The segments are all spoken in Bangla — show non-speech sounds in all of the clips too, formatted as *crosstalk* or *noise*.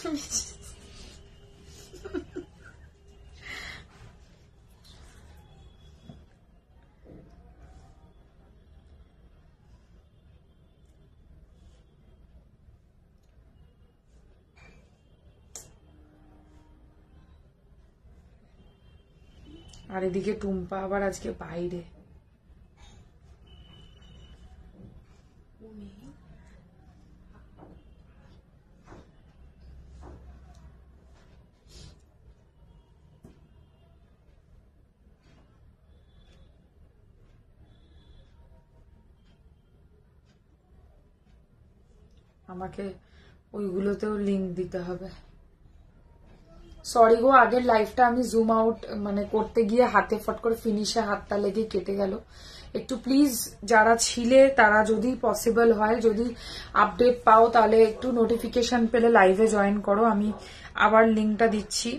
আর এদিকে টুম্পা আবার আজকে বাইরে আমাকে ওইগুলোতেও লিঙ্ক দিতে হবে সরি গো আগের লাইফটা আমি জুম আউট মানে করতে গিয়ে হাতে ফট করে ফিনিশে হাতটা লেগে কেটে গেল একটু প্লিজ যারা ছিলে তারা যদি পসিবল হয় যদি আপডেট পাও তাহলে একটু নোটিফিকেশন পেলে লাইভে জয়েন করো আমি আবার লিঙ্কটা দিচ্ছি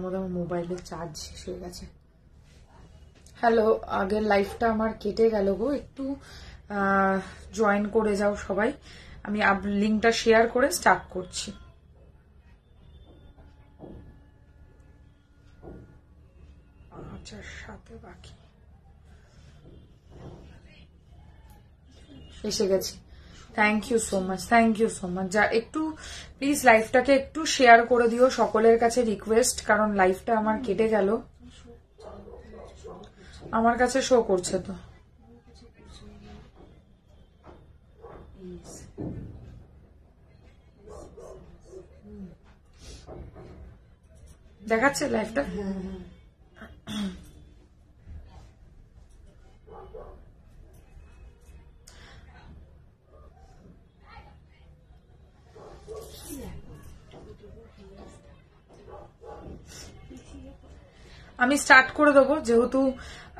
তার মধ্যে আমার মোবাইলের চার্জ শেষ হয়ে গেছে হ্যালো আগের লাইফটা আমার কেটে গেল গো একটু জয়েন করে যাও সবাই আমি লিঙ্কটা শেয়ার করে স্টার্ট করছি আচ্ছা সাথে বাকি এসে গেছি thank you so much thank you so much যা একটু প্লিজ লাইফটাকে একটু শেয়ার করে দিও সকলের কাছে রিকোয়েস্ট কারণ লাইফটা আমার কেটে গেল আমার কাছে শো করছে তো দেখাচ্ছে লাইফটা আমি স্টার্ট করে দেবো যেহেতু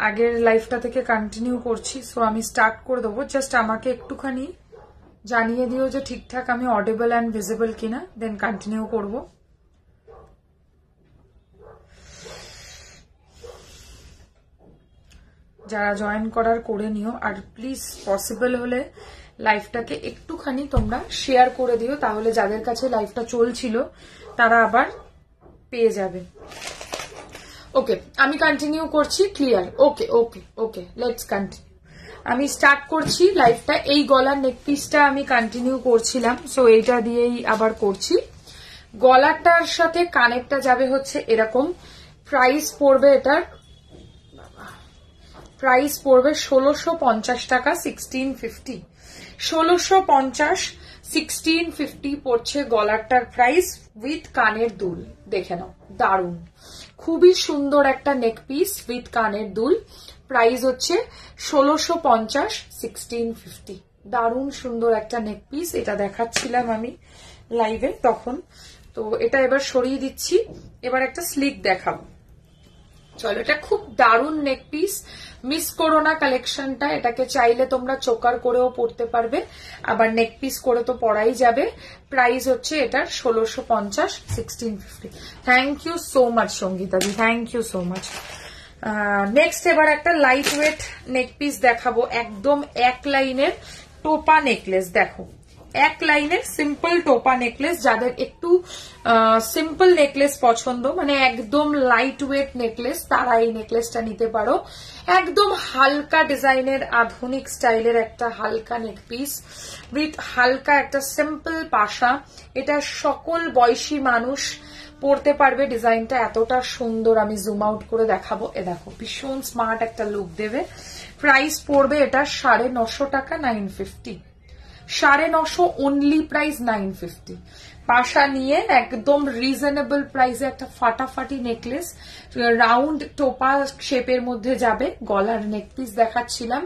আগের লাইফটা থেকে কন্টিনিউ করছি সো আমি স্টার্ট করে দেবো জাস্ট আমাকে একটুখানি জানিয়ে দিও যে ঠিকঠাক আমি অডেবল অ্যান্ড ভিজিবল কিনা দেন কন্টিনিউ করব যারা জয়েন করার করে নিও আর প্লিজ পসিবল হলে লাইফটাকে একটুখানি তোমরা শেয়ার করে দিও তাহলে যাদের কাছে লাইফটা চলছিল তারা আবার পেয়ে যাবে ওকে আমি কন্টিনিউ করছি clear okay okay okay let's continue আমি স্টার্ট করছি লাইফটা এই গলার নেক পিসটা আমি কন্টিনিউ করছিলাম সো এইটা দিয়েই আবার করছি গলাটার সাথে কানেকটা যাবে হচ্ছে এরকম প্রাইস পড়বে এটার প্রাইস পড়বে ষোলোশো পঞ্চাশ টাকা সিক্সটিন ফিফটি ষোলোশো পঞ্চাশ সিক্সটিন ফিফটি পড়ছে গলারটার প্রাইস উইথ কানের দুল দেখে নাও দারুন খুবই সুন্দর একটা নেক পিস উইথ কানের দুল প্রাইস হচ্ছে ষোলোশো পঞ্চাশ সিক্সটিন ফিফটি দারুণ সুন্দর একটা নেক পিস এটা দেখাচ্ছিলাম আমি লাইভে তখন তো এটা এবার সরিয়ে দিচ্ছি এবার একটা স্লিক দেখাবো চলো এটা খুব দারুণ নেক পিস মিস করো না কালেকশনটা এটাকে চাইলে তোমরা চোকার করেও পড়তে পারবে আবার নেক পিস করে তো পড়াই যাবে প্রাইস হচ্ছে এটার ষোলোশো পঞ্চাশ sixteen fifty thank you so much সঙ্গীতাদি thank you so much next এবার একটা লাইট ওয়েট নেক পিস দেখাবো একদম এক লাইনের টোপা নেকলেস দেখো এক লাইনের সিম্পল টোপা নেকলেস যাদের একটু সিম্পল নেকলেস পছন্দ মানে একদম লাইট ওয়েট নেকলেস তারা এই নেকলেসটা নিতে পারো একদম হালকা ডিজাইনের আধুনিক স্টাইলের একটা হালকা নেকপিস উইথ হালকা একটা সিম্পল পাশা এটা সকল বয়সী মানুষ পড়তে পারবে ডিজাইনটা এতটা সুন্দর আমি জুম আউট করে দেখাবো এ দেখো ভীষণ স্মার্ট একটা লুক দেবে প্রাইস পড়বে এটা সাড়ে নশো টাকা নাইন ফিফটি সাড়ে নশো অনলি প্রাইস নাইন ফিফটি পাশা নিয়ে একদম রিজনেবল প্রাইসে একটা ফাটাফাটি নেকলেস রাউন্ড টোপা শেপের মধ্যে যাবে গলার নেকপিস দেখাচ্ছিলাম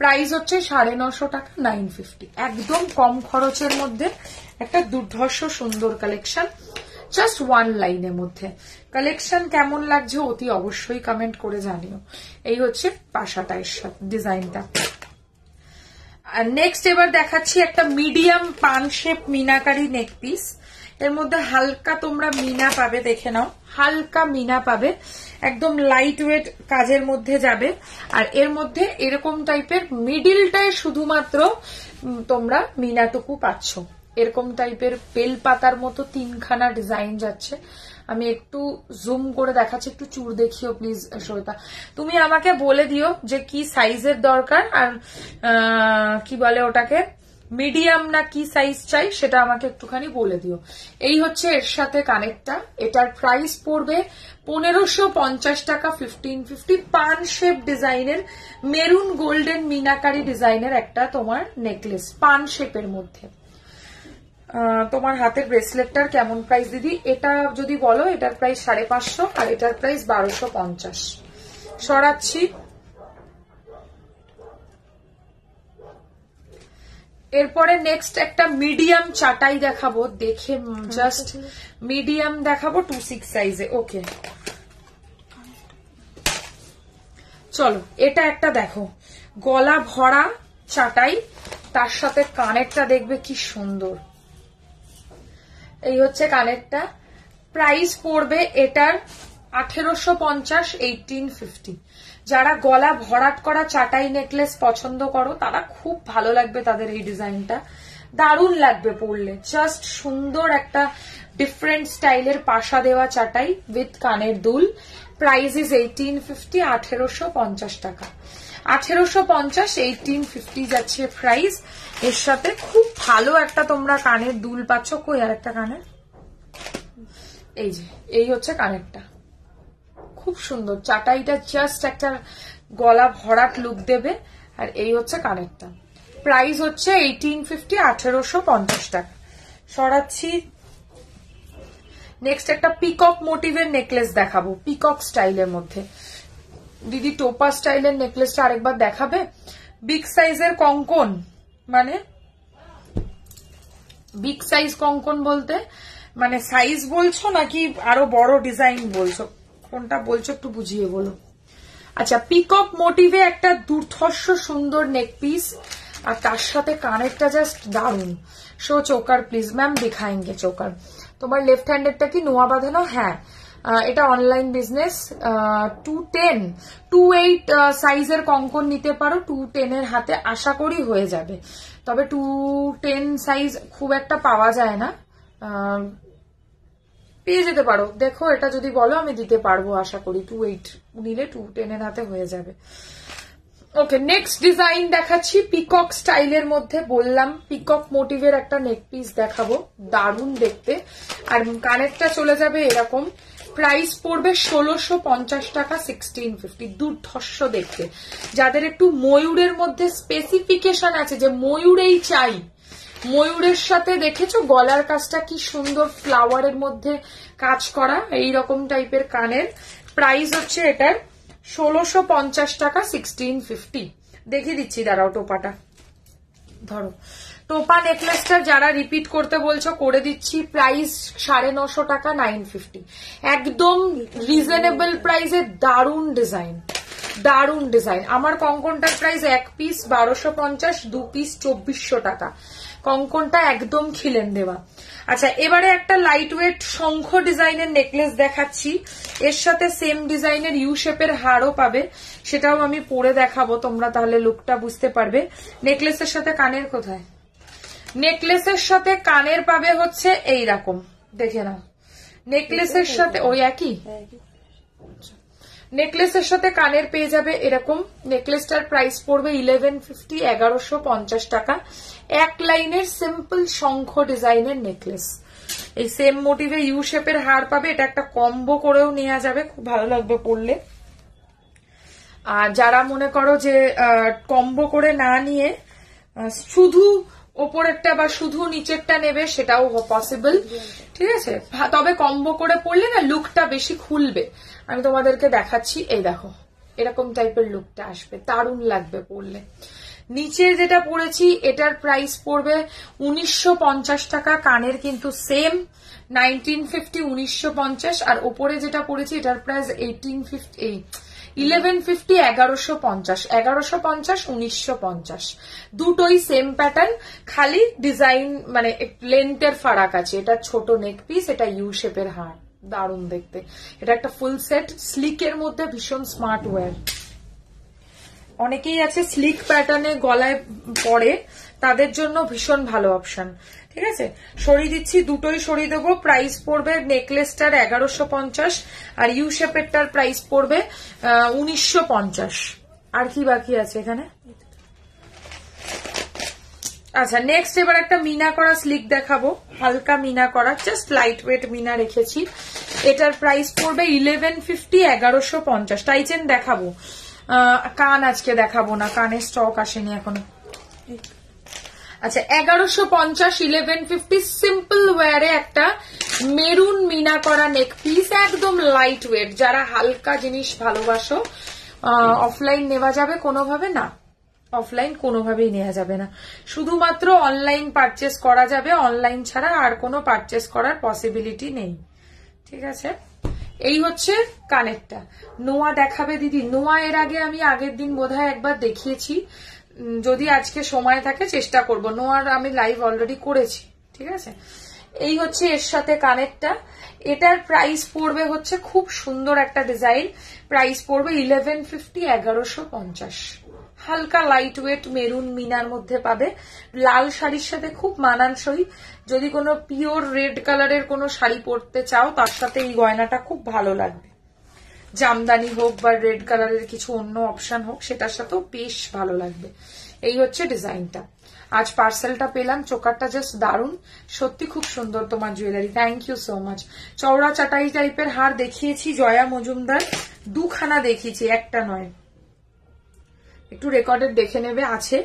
প্রাইস হচ্ছে সাড়ে নশো টাকা নাইন ফিফটি একদম কম খরচের মধ্যে একটা দুর্ধর্ষ সুন্দর কালেকশন জাস্ট ওয়ান লাইনের মধ্যে কালেকশন কেমন লাগছে অতি অবশ্যই কমেন্ট করে জানিও এই হচ্ছে পাশাটা এর সাথে ডিজাইনটা আর নেক্সট এবার দেখাচ্ছি একটা মিডিয়াম পানশেপ মিনাকারি নেকপিস এর মধ্যে হালকা তোমরা মিনা পাবে দেখে নাও হালকা মিনা পাবে একদম লাইট ওয়েট কাজের মধ্যে যাবে আর এর মধ্যে এরকম টাইপের মিডিলটায় শুধুমাত্র তোমরা মিনাটুকু পাচ্ছ এরকম টাইপের বেল পাতার মতো তিনখানা ডিজাইন যাচ্ছে আমি একটু জুম করে দেখাচ্ছি একটু চুর দেখিও প্লিজ শ্রোতা তুমি আমাকে বলে দিও যে কি সাইজের দরকার আর কি বলে ওটাকে মিডিয়াম না কি সাইজ চাই সেটা আমাকে একটুখানি বলে দিও এই হচ্ছে এর সাথে কানেকটা এটার প্রাইস পড়বে পনেরোশো পঞ্চাশ টাকা ফিফটিন ফিফটি পান শেপ ডিজাইনের মেরুন গোল্ডেন মিনাকারি ডিজাইনের একটা তোমার নেকলেস পান শেপের মধ্যে তোমার হাতের ব্রেসলেটটার কেমন প্রাইস দিদি এটা যদি বলো এটার প্রাইস সাড়ে পাঁচশো আর এটার প্রাইস বারোশো পঞ্চাশ সরাচ্ছি এরপরে নেক্সট একটা মিডিয়াম চাটাই দেখাবো দেখে জাস্ট হ্যাঁ, মিডিয়াম দেখাবো টু সিক্স সাইজে ওকে চলো এটা একটা দেখো গলা ভরা চাটাই তার সাথে কানেরটা দেখবে কি সুন্দর এই হচ্ছে কানেরটা প্রাইস পড়বে এটার আঠেরোশো পঞ্চাশ এইটিন ফিফটি যারা গলা ভরাট করা চাটাই নেকলেস পছন্দ করো তারা খুব ভালো লাগবে তাদের এই ডিজাইনটা দারুণ লাগবে পরলে জাস্ট সুন্দর একটা ডিফারেন্ট স্টাইলের পাশা দেওয়া চাটাই উইথ কানের দুল প্রাইস ইজ এইটিন ফিফটি আঠেরোশো পঞ্চাশ টাকা আঠেরোশো পঞ্চাশ এইটিন ফিফটি যাচ্ছে প্রাইস এর সাথে খুব ভালো একটা তোমরা কানের দুল পাচ্ছ কই আর একটা কানের এই যে এই হচ্ছে কানেরটা খুব সুন্দর চাটাইটা জাস্ট একটা গলা ভরাট লুক দেবে আর এই হচ্ছে কানেরটা প্রাইস হচ্ছে এইটিন ফিফটি আঠেরোশো পঞ্চাশ টাকা সরাচ্ছি নেক্সট একটা পিকক মোটিভের নেকলেস দেখাবো পিকক স্টাইলের মধ্যে দিদি টোপা স্টাইলের নেকলেসটা আরেকবার দেখাবে বিগ সাইজের কঙ্কন মানে বিগ সাইজ কঙ্কন বলতে মানে সাইজ বলছো নাকি আরো বড় ডিজাইন বলছো কোনটা বলছো একটু বুঝিয়ে বলো আচ্ছা পিকঅপ মোটিভে একটা দুর্ধর্ষ সুন্দর নেক পিস আর তার সাথে কানেরটা জাস্ট দারুন শো চোকার প্লিজ ম্যাম দেখাইঙ্গে চোকার তোমার লেফট হ্যান্ডেরটা কি নোয়া বাঁধানো হ্যাঁ এটা online business two ten two eight সাইজের কঙ্কন নিতে পারো টু টেনের হাতে আশা করি হয়ে যাবে তবে টু টেন সাইজ খুব একটা পাওয়া যায় না পেয়ে যেতে পারো দেখো এটা যদি বলো আমি দিতে পারবো আশা করি টু এইট নিলে টু টেনের হাতে হয়ে যাবে ওকে নেক্সট ডিজাইন দেখাচ্ছি পিকক স্টাইলের মধ্যে বললাম পিকক মোটিভের একটা নেক পিস দেখাবো দারুণ দেখতে আর কানেরটা চলে যাবে এরকম প্রাইস পড়বে ষোলোশো পঞ্চাশ টাকা সিক্সটিন ফিফটি দুর্ধর্ষ দেখতে যাদের একটু ময়ূরের মধ্যে স্পেসিফিকেশন আছে যে ময়ূরেই চাই ময়ূরের সাথে দেখেছো গলার কাজটা কি সুন্দর ফ্লাওয়ারের মধ্যে কাজ করা এই রকম টাইপের কানের প্রাইস হচ্ছে এটার ষোলোশো পঞ্চাশ টাকা সিক্সটিন ফিফটি দেখে দিচ্ছি দাঁড়াও টোপাটা ধরো টোপা নেকলেসটা যারা রিপিট করতে বলছো করে দিচ্ছি প্রাইস সাড়ে নশো টাকা নাইন ফিফটি একদম রিজনেবল প্রাইসে দারুণ ডিজাইন দারুণ ডিজাইন আমার কঙ্কনটার প্রাইস এক পিস বারোশো পঞ্চাশ দু পিস চব্বিশশো টাকা কঙ্কনটা একদম খিলেন দেওয়া আচ্ছা এবারে একটা লাইট ওয়েট শঙ্খ ডিজাইনের নেকলেস দেখাচ্ছি এর সাথে সেম ডিজাইনের ইউ শেপের হারও পাবে সেটাও আমি পরে দেখাবো তোমরা তাহলে লুকটা বুঝতে পারবে নেকলেসের সাথে কানের কোথায় নেকলেসের সাথে কানের পাবে হচ্ছে এই রকম দেখে নাও নেকলেসের সাথে ওই একই নেকলেসের সাথে কানের পেয়ে যাবে এরকম নেকলেসটার প্রাইস পড়বে ইলেভেন ফিফটি এগারোশো পঞ্চাশ টাকা এক লাইনের সিম্পল শঙ্খ ডিজাইনের নেকলেস এই সেম মোটিভে ইউ শেপের হার পাবে এটা একটা কম্বো করেও নেওয়া যাবে খুব ভালো লাগবে পড়লে আর যারা মনে করো যে কম্বো করে না নিয়ে শুধু ওপরেরটা বা শুধু নিচেরটা নেবে সেটাও পসিবল ঠিক আছে তবে কম্বো করে পড়লে না লুকটা বেশি খুলবে আমি তোমাদেরকে দেখাচ্ছি এই দেখো এরকম টাইপের লুকটা আসবে দারুণ লাগবে পড়লে নিচে যেটা পড়েছি এটার প্রাইস পড়বে উনিশশো টাকা কানের কিন্তু সেম নাইনটিন ফিফটি উনিশশো আর ওপরে যেটা পড়েছি এটার price eighteen fifty eleven fifty এগারোশো পঞ্চাশ এগারোশো পঞ্চাশ উনিশশো পঞ্চাশ দুটোই সেম প্যাটার্ন খালি ডিজাইন মানে লেন্থের ফারাক আছে এটা ছোট নেক পিস এটা ইউ শেপের হার দারুণ দেখতে এটা একটা ফুল সেট স্লিকের মধ্যে ভীষণ স্মার্ট ওয়্যার অনেকেই আছে স্লিক প্যাটার্নে গলায় পরে তাদের জন্য ভীষণ ভালো অপশন ঠিক আছে সরিয়ে দিচ্ছি দুটোই সরিয়ে দেবো প্রাইস পড়বে নেকলেসটার এগারোশো পঞ্চাশ আর ইউ শেপেরটার প্রাইস পড়বে উনিশশো পঞ্চাশ আর কি বাকি আছে এখানে আচ্ছা নেক্সট এবার একটা মিনা করা স্লিক দেখাবো হালকা মিনা করা জাস্ট লাইট ওয়েট মিনা রেখেছি এটার প্রাইস পড়বে ইলেভেন ফিফটি এগারোশো পঞ্চাশ টাইচেন দেখাবো কান আজকে দেখাবো না কানের স্টক আসেনি এখনো আচ্ছা এগারোশো পঞ্চাশ ইলেভেন ফিফটি সিম্পল ওয়ারে একটা মেরুন মিনা করা নেক পিস একদম লাইট ওয়েট যারা হালকা জিনিস ভালোবাসো অফলাইন নেওয়া যাবে কোনোভাবে না অফলাইন কোনোভাবেই নেওয়া যাবে না শুধুমাত্র অনলাইন পারচেস করা যাবে অনলাইন ছাড়া আর কোনো পারচেস করার পসিবিলিটি নেই ঠিক আছে এই হচ্ছে কানেরটা নোয়া দেখাবে দিদি নোয়া এর আগে আমি আগের দিন বোধহয় একবার দেখিয়েছি যদি আজকে সময় থাকে চেষ্টা করব নোয়ার আমি লাইভ অলরেডি করেছি ঠিক আছে এই হচ্ছে এর সাথে কানেকটা এটার প্রাইস পড়বে হচ্ছে খুব সুন্দর একটা ডিজাইন প্রাইস পড়বে ইলেভেন ফিফটি এগারোশো পঞ্চাশ হালকা লাইট ওয়েট মেরুন মিনার মধ্যে পাবে লাল শাড়ির সাথে খুব মানানসই যদি কোনো পিওর রেড কালারের কোনো শাড়ি পরতে চাও তার সাথে এই গয়নাটা খুব ভালো লাগবে জামদানি হোক বা রেড কালারের কিছু অন্য অপশন হোক সেটার সাথেও বেশ ভালো লাগবে এই হচ্ছে ডিজাইনটা আজ পার্সেলটা পেলাম চোকারটা জাস্ট দারুন সত্যি খুব সুন্দর তোমার jewellery thank you so much চওড়া চাটাই টাইপের হার দেখিয়েছি জয়া মজুমদার দুখানা দেখিয়েছি একটা নয় একটু রেকর্ডের দেখে নেবে আছে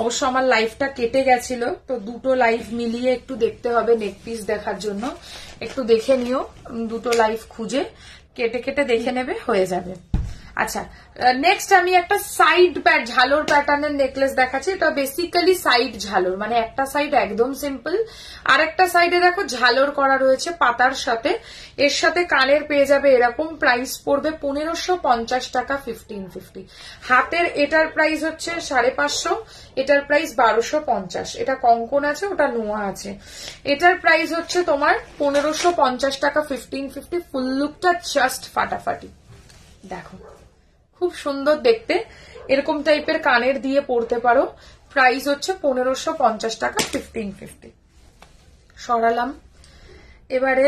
অবশ্য আমার লাইফটা কেটে গেছিল তো দুটো লাইভ মিলিয়ে একটু দেখতে হবে নেকপিস দেখার জন্য একটু দেখে নিও দুটো লাইভ খুঁজে কেটে কেটে দেখে নেবে হয়ে যাবে আচ্ছা নেক্সট আমি একটা সাইড প্যাট ঝালোর প্যাটার্নের নেকলেস দেখাচ্ছি এটা বেসিক্যালি সাইড ঝালোর মানে একটা সাইড একদম সিম্পল আর একটা সাইডে দেখো ঝালোর করা রয়েছে পাতার সাথে এর সাথে কানের পেয়ে যাবে এরকম প্রাইস পড়বে পনেরোশো পঞ্চাশ টাকা ফিফটিন ফিফটি হাতের এটার প্রাইস হচ্ছে সাড়ে পাঁচশো এটার প্রাইস বারোশো পঞ্চাশ এটা কঙ্কন আছে ওটা নোয়া আছে এটার প্রাইস হচ্ছে তোমার পনেরোশো পঞ্চাশ টাকা ফিফটিন ফিফটি ফুল লুকটা জাস্ট ফাটাফাটি দেখো খুব সুন্দর দেখতে এরকম টাইপের কানের দিয়ে পড়তে পারো প্রাইস হচ্ছে পনেরোশো পঞ্চাশ টাকা ফিফটিন ফিফটি সরালাম এবারে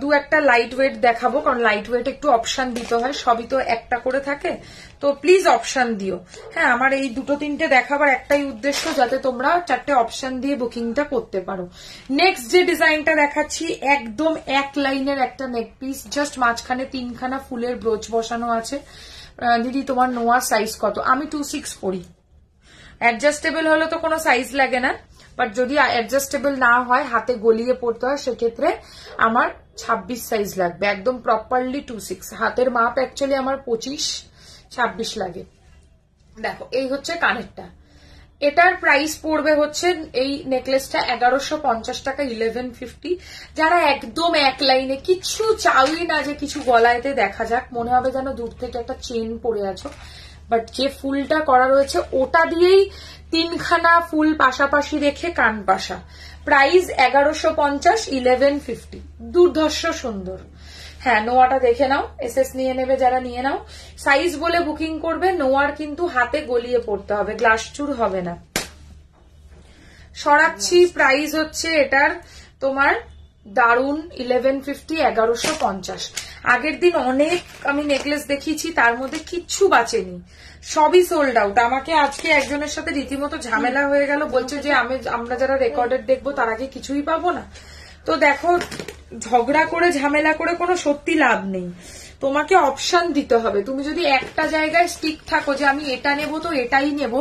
দু একটা লাইট ওয়েট দেখাবো কারণ লাইট ওয়েট একটু অপশান দিতে হয় সবই তো একটা করে থাকে তো প্লিজ অপশান দিও হ্যাঁ আমার এই দুটো তিনটে দেখাবার একটাই উদ্দেশ্য যাতে তোমরা চারটে অপশান দিয়ে বুকিংটা করতে পারো নেক্সট যে ডিজাইনটা দেখাচ্ছি একদম এক লাইনের একটা নেকপিস জাস্ট মাঝখানে তিনখানা ফুলের ব্রোচ বসানো আছে দিদি তোমার নোয়ার সাইজ কত আমি টু সিক্স পরি অ্যাডজাস্টেবল হলে তো কোনো সাইজ লাগে না বাট যদি অ্যাডজাস্টেবল না হয় হাতে গলিয়ে পড়তে হয় সেক্ষেত্রে আমার ছাব্বিশ সাইজ লাগবে একদম প্রপারলি টু সিক্স হাতের মাপ অ্যাকচুয়ালি আমার পঁচিশ ছাব্বিশ লাগে দেখো এই হচ্ছে কানেরটা এটার প্রাইস পড়বে হচ্ছে এই নেকলেসটা এগারোশো পঞ্চাশ টাকা ইলেভেন ফিফটি যারা একদম এক লাইনে কিছু চাউই না যে কিছু গলায়তে দেখা যাক মনে হবে যেন দূর থেকে একটা চেন পড়ে আছো বাট যে ফুলটা করা রয়েছে ওটা দিয়েই তিনখানা ফুল পাশাপাশি রেখে কান পাশা প্রাইস এগারোশো পঞ্চাশ ইলেভেন ফিফটি দুর্ধর্ষ সুন্দর হ্যাঁ নোয়াটা দেখে নাও এস নিয়ে নেবে যারা নিয়ে নাও সাইজ বলে বুকিং করবে নোয়ার কিন্তু হাতে গলিয়ে পড়তে হবে গ্লাস চুর হবে না সরাচ্ছি প্রাইস হচ্ছে এটার তোমার দারুন ইলেভেন ফিফটি এগারোশো পঞ্চাশ আগের দিন অনেক আমি নেকলেস দেখিয়েছি তার মধ্যে কিচ্ছু বাঁচেনি সবই সোল্ড আউট আমাকে আজকে একজনের সাথে রীতিমতো ঝামেলা হয়ে গেল বলছে যে আমি আমরা যারা রেকর্ডেড দেখবো তার আগে কিছুই পাবো না তো দেখো ঝগড়া করে ঝামেলা করে কোনো সত্যি লাভ নেই তোমাকে অপশান দিতে হবে তুমি যদি একটা জায়গায় স্টিক থাকো যে আমি এটা নেব তো এটাই নেব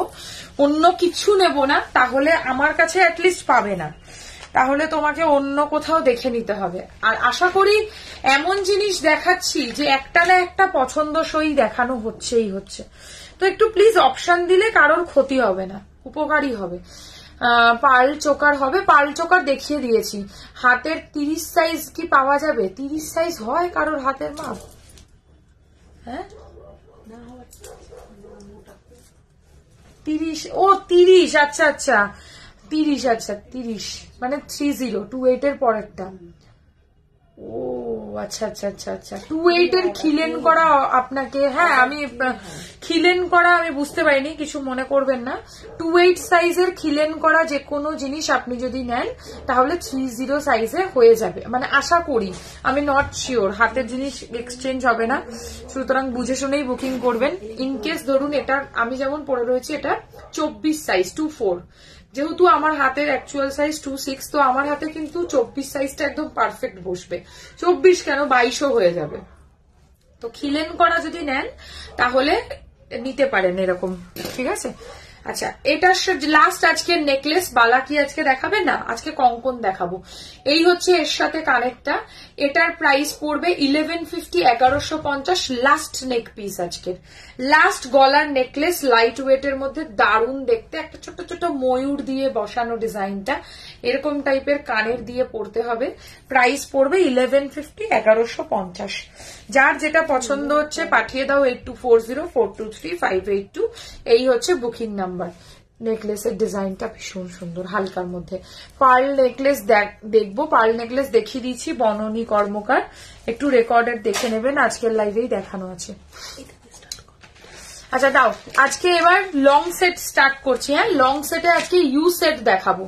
অন্য কিছু নেব না তাহলে আমার কাছে অ্যাটলিস্ট পাবে না তাহলে তোমাকে অন্য কোথাও দেখে নিতে হবে আর আশা করি এমন জিনিস দেখাচ্ছি যে একটা না একটা পছন্দসই দেখানো হচ্ছেই হচ্ছে তো একটু প্লিজ অপশান দিলে কারোর ক্ষতি হবে না উপকারী হবে পাল চোকার হবে পাল চোকার দেখিয়ে দিয়েছি হাতের তিরিশ সাইজ কি পাওয়া যাবে তিরিশ সাইজ হয় কারোর হাতের মাপ হ্যাঁ তিরিশ ও তিরিশ আচ্ছা আচ্ছা তিরিশ আচ্ছা তিরিশ মানে থ্রি জিরো টু এইট এর পরেরটা ও আচ্ছা আচ্ছা আচ্ছা আচ্ছা টু এইটের হ্যাঁ, খিলেন হ্যাঁ। করা আপনাকে হ্যাঁ আমি হ্যাঁ, খিলেন করা আমি বুঝতে পারিনি কিছু মনে করবেন না টু এইট সাইজের খিলেন করা যে কোনো জিনিস আপনি যদি নেন তাহলে থ্রি জিরো সাইজে হয়ে যাবে মানে আশা করি আমি নট শিওর হাতের জিনিস এক্সচেঞ্জ হবে না সুতরাং বুঝে শুনেই বুকিং করবেন ইন কেস ধরুন এটা আমি যেমন পড়ে রয়েছি এটা চব্বিশ সাইজ টু ফোর যেহেতু আমার হাতের অ্যাকচুয়াল সাইজ টু সিক্স তো আমার হাতে কিন্তু চব্বিশ সাইজটা একদম পারফেক্ট বসবে চব্বিশ কেন বাইশও হয়ে যাবে তো খিলেন করা যদি নেন তাহলে নিতে পারেন এরকম ঠিক আছে আচ্ছা এটা লাস্ট আজকে নেকলেস বালা কি আজকে দেখাবে না আজকে কঙ্কন দেখাবো এই হচ্ছে এর সাথে কানেকটা এটার প্রাইস পড়বে ইলেভেন ফিফটি এগারোশো পঞ্চাশ লাস্ট নেক পিস আজকের লাস্ট গলার নেকলেস লাইট ওয়েটের মধ্যে দারুণ দেখতে একটা ছোট ছোট ময়ূর দিয়ে বসানো ডিজাইনটা এরকম টাইপের কানের দিয়ে পড়তে হবে প্রাইস পড়বে ইলেভেন ফিফটি এগারোশো পঞ্চাশ যার যেটা পছন্দ হচ্ছে পাঠিয়ে দাও eight two four zero four two three five eight two এই হচ্ছে বুকিং নাম্বার নেকলেসের ডিজাইনটা ভীষণ সুন্দর হালকার মধ্যে পার্ল নেকলেস দেখবো পার্ল নেকলেস দেখিয়ে দিচ্ছি বননী কর্মকার একটু রেকর্ডের দেখে নেবেন আজকের লাইভেই দেখানো আছে আচ্ছা দাও আজকে এবার লং সেট স্টার্ট করছি হ্যাঁ লং সেটে আজকে ইউ সেট দেখাবো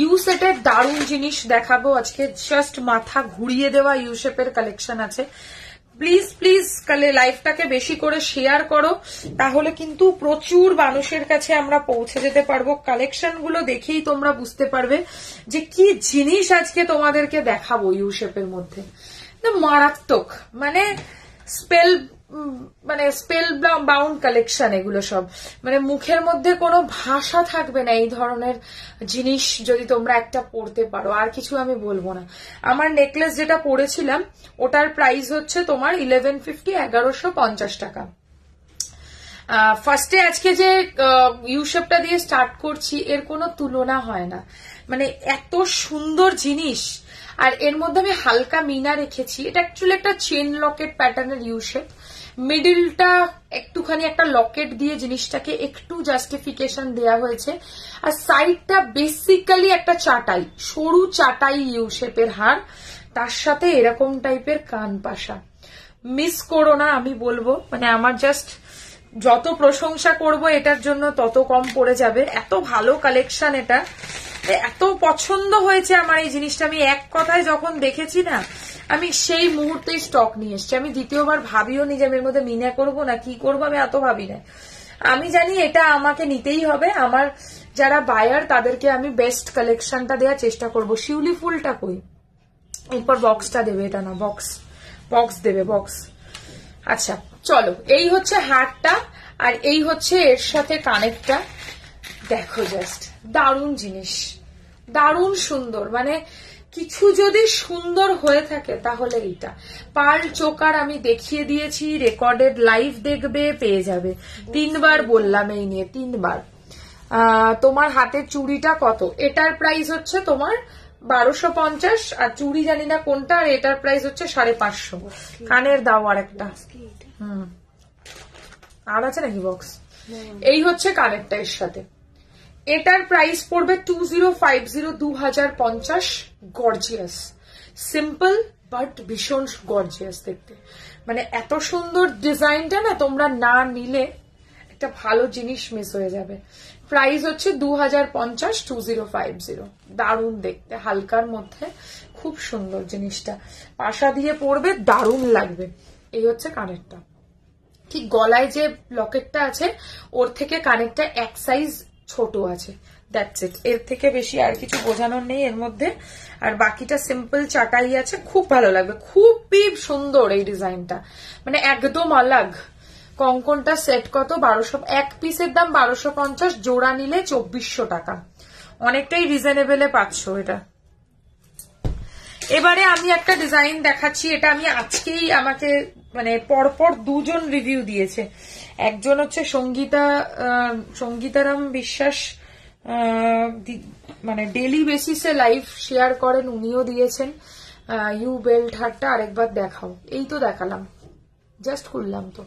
ইউ সেটের দারুণ জিনিস দেখাবো আজকে জাস্ট মাথা ঘুরিয়ে দেওয়া ইউ শেপের কালেকশন আছে প্লিজ প্লিজ কালে লাইফটাকে বেশি করে শেয়ার করো তাহলে কিন্তু প্রচুর মানুষের কাছে আমরা পৌঁছে যেতে পারবো কালেকশন গুলো দেখেই তোমরা বুঝতে পারবে যে কি জিনিস আজকে তোমাদেরকে দেখাবো ইউ শেপের মধ্যে মারাত্মক মানে স্পেল মানে স্পেল বাউন্ড কালেকশন এগুলো সব মানে মুখের মধ্যে কোনো ভাষা থাকবে না এই ধরনের জিনিস যদি তোমরা একটা পড়তে পারো আর কিছু আমি বলবো না আমার নেকলেস যেটা পরেছিলাম ওটার প্রাইস হচ্ছে তোমার ইলেভেন ফিফটি এগারোশো পঞ্চাশ টাকা ফার্স্টে আজকে যে ইউশেপটা দিয়ে স্টার্ট করছি এর কোনো তুলনা হয় না মানে এত সুন্দর জিনিস আর এর মধ্যে আমি হালকা মিনা রেখেছি এটা অ্যাকচুয়ালি একটা চেন লকেট প্যাটার্নের ইউশেপ আহ মিডিলটা একটুখানি একটা লকেট দিয়ে জিনিসটাকে একটু জাস্টিফিকেশন দেয়া হয়েছে আর সাইডটা বেসিক্যালি একটা চাটাই সরু চাটাই ইউ শেপের হার তার সাথে এরকম টাইপের কান পাশা মিস করো না আমি বলবো মানে আমার জাস্ট যত প্রশংসা করব এটার জন্য তত কম পড়ে যাবে এত ভালো কালেকশন এটা এত পছন্দ হয়েছে আমার এই জিনিসটা আমি এক কথায় যখন দেখেছি না আমি সেই মুহূর্তেই স্টক নিয়ে এসছি আমি দ্বিতীয়বার ভাবিও নি যে আমি এর মধ্যে মিনা করবো না কি করবো আমি এত ভাবি না আমি জানি এটা আমাকে নিতেই হবে আমার যারা বায়ার তাদেরকে আমি বেস্ট কালেকশনটা দেওয়ার চেষ্টা করব শিউলি ফুলটা কই এরপর বক্সটা দেবে এটা না বক্স বক্স দেবে বক্স আচ্ছা চলো এই হচ্ছে হারটা আর এই হচ্ছে এর সাথে কানেরটা দেখো জাস্ট দারুণ জিনিস দারুণ সুন্দর মানে কিছু যদি সুন্দর হয়ে থাকে তাহলে এইটা পাল চোকার আমি দেখিয়ে দিয়েছি রেকর্ডেড লাইভ দেখবে পেয়ে যাবে তিনবার বললাম এই নিয়ে তিনবার তোমার হাতে চুড়িটা কত এটার প্রাইস হচ্ছে তোমার বারোশো পঞ্চাশ আর চুড়ি জানি না কোনটা আর এটার প্রাইস হচ্ছে সাড়ে পাঁচশো কানের দাও আর একটা হুম আর আছে নাকি বক্স এই হচ্ছে কানেরটা এর সাথে এটার প্রাইস পড়বে টু জিরো ফাইভ জিরো দু হাজার পঞ্চাশ গর্জিয়াস সিম্পল বাট ভীষণ গর্জিয়াস দেখতে মানে এত সুন্দর ডিজাইনটা না তোমরা না নিলে একটা ভালো জিনিস মিস হয়ে যাবে প্রাইস হচ্ছে দু হাজার পঞ্চাশ টু জিরো ফাইভ জিরো দারুণ দেখতে হালকার মধ্যে খুব সুন্দর জিনিসটা পাশা দিয়ে পরবে দারুণ লাগবে এই হচ্ছে কানেরটা ঠিক গলায় যে লকেটটা আছে ওর থেকে কানেরটা এক সাইজ ছোট আছে দ্যাটস ইট এর থেকে বেশি আর কিছু বোঝানোর নেই এর মধ্যে আর বাকিটা সিম্পল চাটাই আছে খুব ভালো লাগবে খুবই সুন্দর এই ডিজাইনটা মানে একদম আলাগ কঙ্কনটা সেট কত বারোশো এক পিসের দাম বারোশো পঞ্চাশ জোড়া নিলে চব্বিশশো টাকা অনেকটাই রিজনেবলে পাচ্ছ এটা এবারে আমি একটা ডিজাইন দেখাচ্ছি এটা আমি আজকেই আমাকে মানে পরপর দুজন রিভিউ দিয়েছে একজন হচ্ছে সঙ্গীতা সঙ্গীতারাম বিশ্বাস মানে ডেলি বেসিসে লাইভ শেয়ার করেন উনিও দিয়েছেন ইউ বেল্ট হারটা আরেকবার দেখাও এই তো দেখালাম জাস্ট খুললাম তো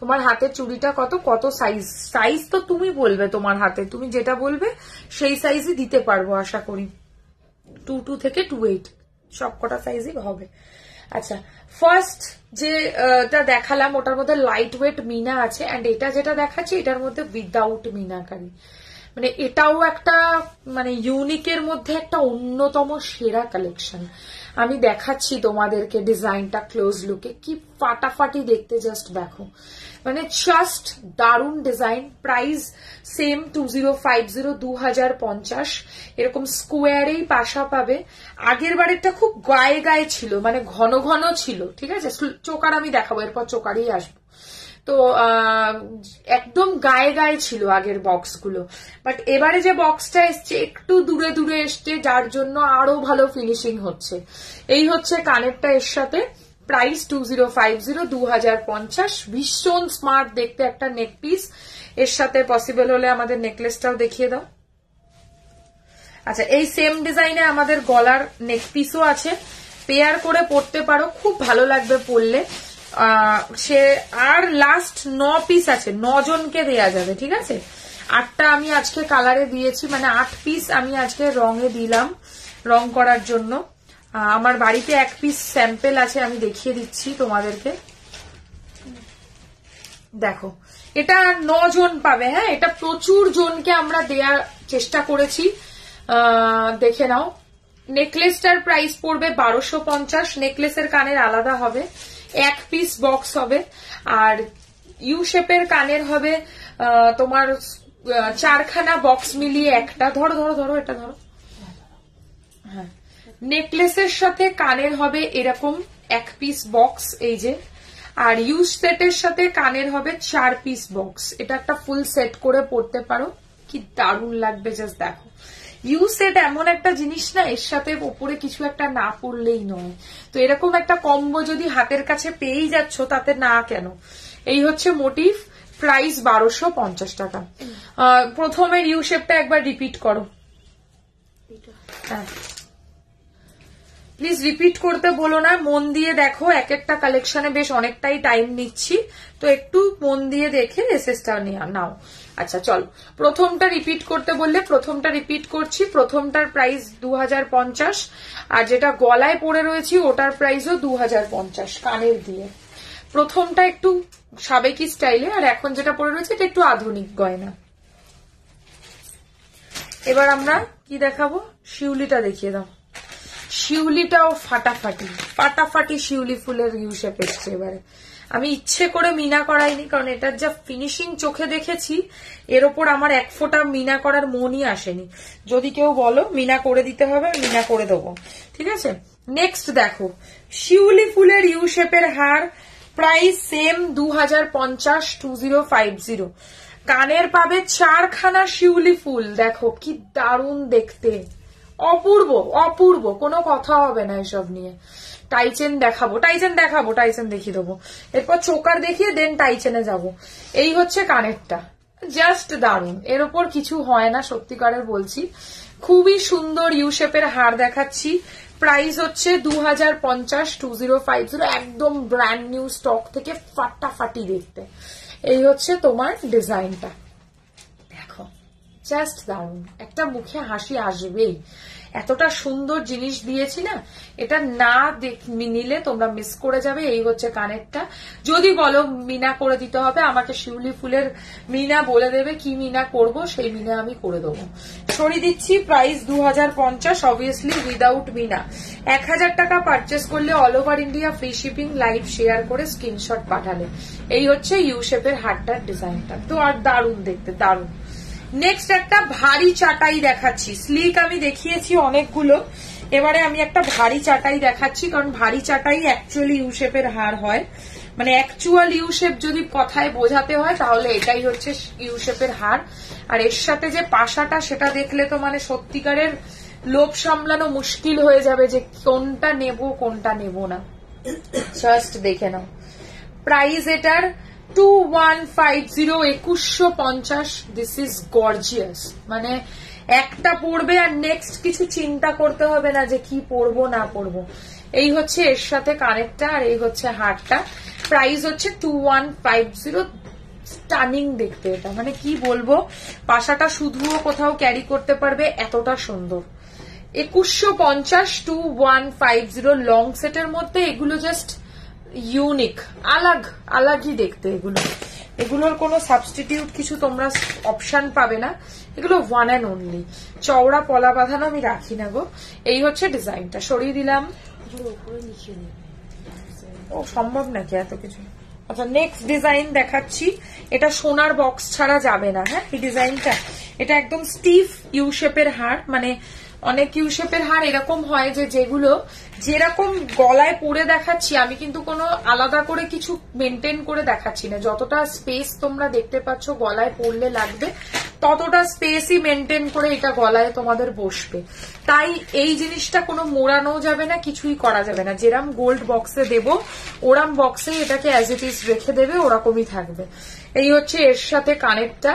তোমার হাতের চুড়িটা কত কত সাইজ সাইজ তো তুমি বলবে তোমার হাতে তুমি যেটা বলবে সেই সাইজই দিতে পারবো আশা করি টু টু থেকে টু এইট সব কটা সাইজই হবে আচ্ছা ফার্স্ট যেটা দেখালাম ওটার মধ্যে লাইট ওয়েট মিনা আছে অ্যান্ড এটা যেটা দেখাচ্ছে এটার মধ্যে উইদাউট মিনাকারি মানে এটাও একটা মানে ইউনিকের মধ্যে একটা অন্যতম সেরা কালেকশন আমি দেখাচ্ছি তোমাদেরকে ডিজাইনটা ক্লোজ লুকে কি ফাটাফাটি দেখতে জাস্ট দেখো মানে জাস্ট দারুণ design price same two zero five zero দু হাজার পঞ্চাশ এরকম স্কোয়ারেই পাশা পাবে আগের বারেরটা খুব গায়ে গায়ে ছিল মানে ঘন ঘন ছিল ঠিক আছে চোকার আমি দেখাবো এরপর চোকারই আসবে তো একদম গায়ে গায়ে ছিল আগের বক্সগুলো বাট এবারে যে বক্সটা এসছে একটু দূরে দূরে এসছে যার জন্য আরো ভালো ফিনিশিং হচ্ছে এই হচ্ছে কানেরটা এর সাথে price two zero five zero দু হাজার পঞ্চাশ ভীষণ স্মার্ট দেখতে একটা নেক পিস এর সাথে পসিবল হলে আমাদের নেকলেসটাও দেখিয়ে দাও আচ্ছা এই সেম ডিজাইনে আমাদের গলার নেকপিসও আছে পেয়ার করে পরতে পারো খুব ভালো লাগবে পরলে সে আর লাস্ট ন পিস আছে নজনকে দেয়া যাবে ঠিক আছে আটটা আমি আজকে কালারে দিয়েছি মানে আট পিস আমি আজকে রঙে দিলাম রং করার জন্য আমার বাড়িতে এক পিস স্যাম্পেল আছে আমি দেখিয়ে দিচ্ছি তোমাদেরকে দেখো এটা জন পাবে হ্যাঁ এটা প্রচুর জনকে আমরা দেওয়ার চেষ্টা করেছি দেখে নাও নেকলেসটার প্রাইস পড়বে বারোশো পঞ্চাশ নেকলেসের কানের আলাদা হবে এক পিস বক্স হবে আর ইউ শেপের কানের হবে তোমার চারখানা বক্স মিলিয়ে একটা ধরো ধরো ধরো এটা ধরো হ্যাঁ নেকলেসের সাথে কানের হবে এরকম এক পিস বক্স এই যে আর ইউ সেটের সাথে কানের হবে চার পিস বক্স এটা একটা ফুল সেট করে পড়তে পারো কি দারুণ লাগবে জাস্ট দেখো ইউ সেট এমন একটা জিনিস না এর সাথে ওপরে কিছু একটা না পড়লেই নয় তো এরকম একটা কম্বো যদি হাতের কাছে পেয়েই যাচ্ছ তাতে না কেন এই হচ্ছে মোটিভ প্রাইস বারোশো পঞ্চাশ টাকা প্রথমের ইউ শেপটা একবার রিপিট করো হ্যাঁ প্লিজ রিপিট করতে বলো না মন দিয়ে দেখো এক একটা কালেকশনে বেশ অনেকটাই টাইম নিচ্ছি তো একটু মন দিয়ে দেখে এসএসটা নাও আচ্ছা চলো প্রথমটা রিপিট করতে বললে প্রথমটা রিপিট করছি প্রথমটার প্রাইস দু আর যেটা গলায় পরে রয়েছি ওটার প্রাইসও দু কানের দিয়ে প্রথমটা একটু সাবেকি স্টাইলে আর এখন যেটা পরে রয়েছে এটা একটু আধুনিক গয়না এবার আমরা কি দেখাবো শিউলিটা দেখিয়ে দাও শিউলিটাও ফাটাফাটি ফাটাফাটি শিউলি ফুলের ইউসে পেয়েছে এবারে আমি ইচ্ছে করে মিনা করাইনি কারণ এটার যা ফিনিশিং চোখে দেখেছি এর ওপর আমার এক ফোঁটা মিনা করার মনই আসেনি যদি কেউ বলো মিনা করে দিতে হবে মিনা করে দেবো ঠিক আছে নেক্সট দেখো শিউলি ফুলের ইউ শেপের হার প্রাইস সেম দু হাজার পঞ্চাশ টু জিরো ফাইভ জিরো কানের পাবে চারখানা শিউলি ফুল দেখো কি দারুণ দেখতে অপূর্ব অপূর্ব কোনো কথা হবে না এসব নিয়ে টাইচেন দেখাবো টাইচেন দেখাবো টাইচেন দেখিয়ে দেবো এরপর চোকার দেখিয়ে দেন টাইচেনে যাব এই হচ্ছে কানেরটা জাস্ট দারুন এর ওপর কিছু হয় না সত্যিকারের বলছি খুবই সুন্দর ইউ শেপের হার দেখাচ্ছি প্রাইস হচ্ছে দু হাজার পঞ্চাশ টু জিরো ফাইভ জিরো একদম ব্র্যান্ড নিউ স্টক থেকে ফাটাফাটি দেখতে এই হচ্ছে তোমার ডিজাইনটা দেখো জাস্ট দারুন একটা মুখে হাসি আসবেই এতটা সুন্দর জিনিস দিয়েছি না এটা না নিলে তোমরা মিস করে যাবে এই হচ্ছে কানেরটা যদি বলো মিনা করে দিতে হবে আমাকে শিউলি ফুলের মিনা বলে দেবে কি মিনা করব সেই মিনা আমি করে দেবো সরিয়ে দিচ্ছি প্রাইস দু হাজার পঞ্চাশ অবভিয়াসলি উইদাউট মিনা এক হাজার টাকা পারচেস করলে all over India free shipping live share করে স্ক্রিনশট পাঠালে এই হচ্ছে ইউ শেপের হাটটার ডিজাইনটা তো আর দারুণ দেখতে দারুণ নেক্সট একটা ভারী চাটাই দেখাচ্ছি স্লিক আমি দেখিয়েছি অনেকগুলো এবারে আমি একটা ভারী চাটাই দেখাচ্ছি কারণ ভারী চাটাই অ্যাকচুয়ালি ইউশেপের হার হয় মানে অ্যাকচুয়াল ইউশেপ যদি কথায় বোঝাতে হয় তাহলে এটাই হচ্ছে ইউশেপের হার আর এর সাথে যে পাশাটা সেটা দেখলে তো মানে সত্যিকারের লোভ সামলানো মুশকিল হয়ে যাবে যে কোনটা নেব কোনটা নেব না জাস্ট দেখে নাও প্রাইস এটার টু ওয়ান ফাইভ জিরো একুশশো পঞ্চাশ দিস ইজ গর্জিয়াস মানে একটা পড়বে আর নেক্সট কিছু চিন্তা করতে হবে না যে কি পরবো না পরবো এই হচ্ছে এর সাথে কানেরটা আর এই হচ্ছে হারটা প্রাইস হচ্ছে two one five zero stunning দেখতে এটা মানে কি বলবো পাশাটা শুধুও কোথাও ক্যারি করতে পারবে এতটা সুন্দর একুশশো পঞ্চাশ two one five zero long সেটের মধ্যে এগুলো জাস্ট ইউনিক আলাগ আলাগই দেখতে এগুলো এগুলোর কোনো সাবস্টিটিউট কিছু তোমরা অপশান পাবে না এগুলো ওয়ান অ্যান্ড অনলি চওড়া পলা বাঁধানো আমি রাখি না গো এই হচ্ছে ডিজাইনটা সরিয়ে দিলাম ও সম্ভব নাকি এত কিছু আচ্ছা নেক্সট ডিজাইন দেখাচ্ছি এটা সোনার বক্স ছাড়া যাবে না হ্যাঁ এই ডিজাইনটা এটা একদম স্টিফ ইউ শেপের হার মানে অনেক ইউ শেপের হার এরকম হয় যে যেগুলো যেরকম গলায় পরে দেখাচ্ছি আমি কিন্তু কোনো আলাদা করে কিছু মেনটেন করে দেখাচ্ছি না যতটা স্পেস তোমরা দেখতে পাচ্ছ গলায় পরলে লাগবে ততটা স্পেসই মেনটেন করে এটা গলায় তোমাদের বসবে তাই এই জিনিসটা কোনো মোড়ানো যাবে না কিছুই করা যাবে না যেরাম গোল্ড বক্সে দেব ওরাম বক্সে এটাকে অ্যাজ ইট ইজ রেখে দেবে ওরকমই থাকবে এই হচ্ছে এর সাথে কানেরটা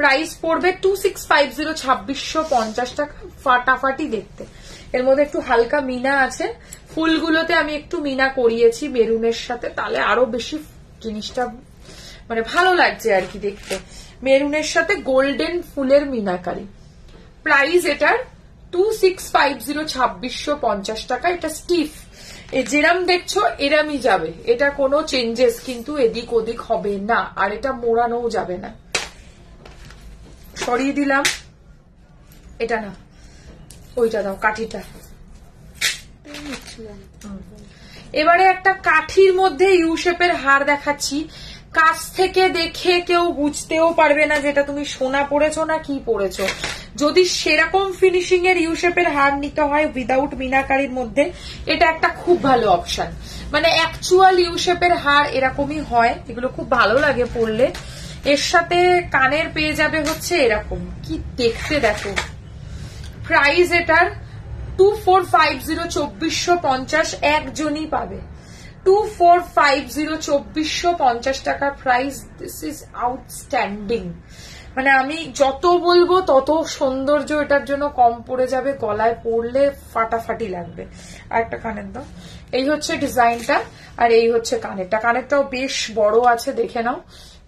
প্রাইস পড়বে টু সিক্স ফাইভ জিরো ছাব্বিশশো পঞ্চাশ টাকা ফাটাফাটি দেখতে এর মধ্যে একটু হালকা মিনা আছে ফুলগুলোতে আমি একটু মিনা করিয়েছি মেরুনের সাথে তাহলে আরো বেশি জিনিসটা মানে ভালো লাগছে আর কি দেখতে মেরুনের সাথে গোল্ডেন ফুলের মিনাকারি প্রাইস এটার টু সিক্স ফাইভ জিরো ছাব্বিশশো পঞ্চাশ টাকা এটা স্টিফ যেরাম দেখছো এরামই যাবে এটা কোনো চেঞ্জেস কিন্তু এদিক ওদিক হবে না আর এটা মোড়ানোও যাবে না সরিয়ে দিলাম এটা না ওইটা দাও কাঠিটা এবারে একটা কাঠির মধ্যে ইউ শেপের হার দেখাচ্ছি কাছ থেকে দেখে কেউ বুঝতেও পারবে না যেটা তুমি সোনা পড়েছো না কি পড়েছো যদি সেরকম ফিনিশিং এর ইউ শেপের হার নিতে হয় উইদাউট মিনাকারির মধ্যে এটা একটা খুব ভালো অপশন মানে অ্যাকচুয়াল ইউ শেপের হার এরকমই হয় এগুলো খুব ভালো লাগে পড়লে এর সাথে কানের পেয়ে যাবে হচ্ছে এরকম কি দেখতে দেখো প্রাইস এটার টু ফোর ফাইভ জিরো চব্বিশশো পঞ্চাশ একজনই পাবে টু ফোর ফাইভ জিরো চব্বিশশো পঞ্চাশ টাকার প্রাইস দিস ইজ আউটস্ট্যান্ডিং মানে আমি যত বলবো তত সৌন্দর্য এটার জন্য কম পড়ে যাবে গলায় পড়লে ফাটাফাটি লাগবে আর একটা কানের দাও এই হচ্ছে ডিজাইনটা আর এই হচ্ছে কানেরটা কানেরটাও বেশ বড় আছে দেখে নাও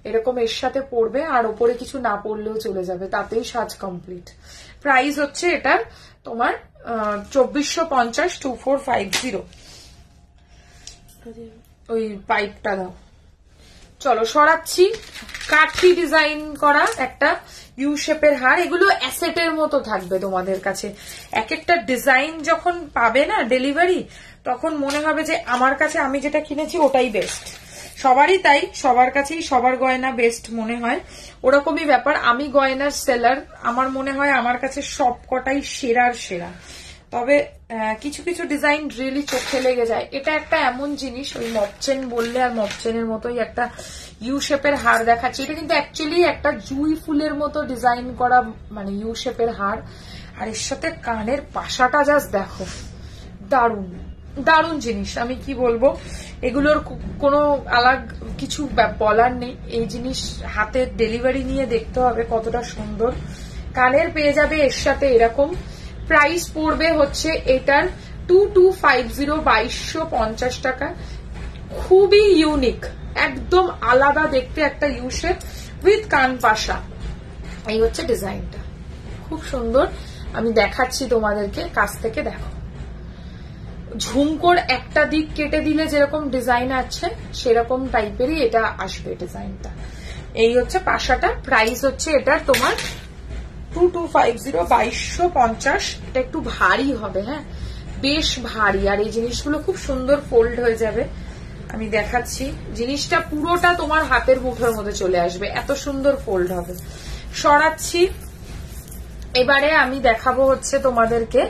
এরকম এর সাথে পড়বে আর ওপরে কিছু না পড়লেও চলে যাবে তাতেই সাজ কমপ্লিট প্রাইস হচ্ছে এটার তোমার চব্বিশশো পঞ্চাশ টু ফোর ফাইভ জিরো ওই পাইপটা দাও চলো সরাচ্ছি কাঠি ডিজাইন করা একটা ইউ শেপের হার এগুলো অ্যাসেটের মতো থাকবে তোমাদের কাছে এক একটা ডিজাইন যখন পাবে না ডেলিভারি তখন মনে হবে যে আমার কাছে আমি যেটা কিনেছি ওটাই বেস্ট সবারই তাই সবার কাছেই সবার গয়না বেস্ট মনে হয় ওরকমই ব্যাপার আমি গয়নার সেলার আমার মনে হয় আমার কাছে সব কটাই সেরার সেরা তবে কিছু কিছু ডিজাইন রিয়েলি চোখে লেগে যায় এটা একটা এমন জিনিস ওই মপচেন বললে আর মপচেনের মতোই একটা ইউ শেপের হার দেখাচ্ছে এটা কিন্তু অ্যাকচুয়ালি একটা জুই ফুলের মতো ডিজাইন করা মানে ইউ শেপের হার আর এর সাথে কানের পাশাটা জাস্ট দেখো দারুণ দারুণ জিনিস আমি কি বলবো এগুলোর কোনো আলাগ কিছু বলার নেই এই জিনিস হাতের ডেলিভারি নিয়ে দেখতে হবে কতটা সুন্দর কানের পেয়ে যাবে এর সাথে এরকম প্রাইস পড়বে হচ্ছে এটার টু টু ফাইভ জিরো বাইশশো পঞ্চাশ টাকা খুবই ইউনিক একদম আলাদা দেখতে একটা ইউ উইথ কান পাশা এই হচ্ছে ডিজাইনটা খুব সুন্দর আমি দেখাচ্ছি তোমাদেরকে কাছ থেকে দেখো ঝুমকোর একটা দিক কেটে দিলে যেরকম ডিজাইন আছে সেরকম টাইপেরই এটা আসবে ডিজাইনটা এই হচ্ছে পাশাটা প্রাইস হচ্ছে এটার তোমার টু টু ফাইভ জিরো বাইশশো পঞ্চাশ এটা একটু ভারী হবে হ্যাঁ বেশ ভারী আর এই জিনিসগুলো খুব সুন্দর ফোল্ড হয়ে যাবে আমি দেখাচ্ছি জিনিসটা পুরোটা তোমার হাতের মুঠোর মধ্যে চলে আসবে এত সুন্দর ফোল্ড হবে সরাচ্ছি এবারে আমি দেখাবো হচ্ছে তোমাদেরকে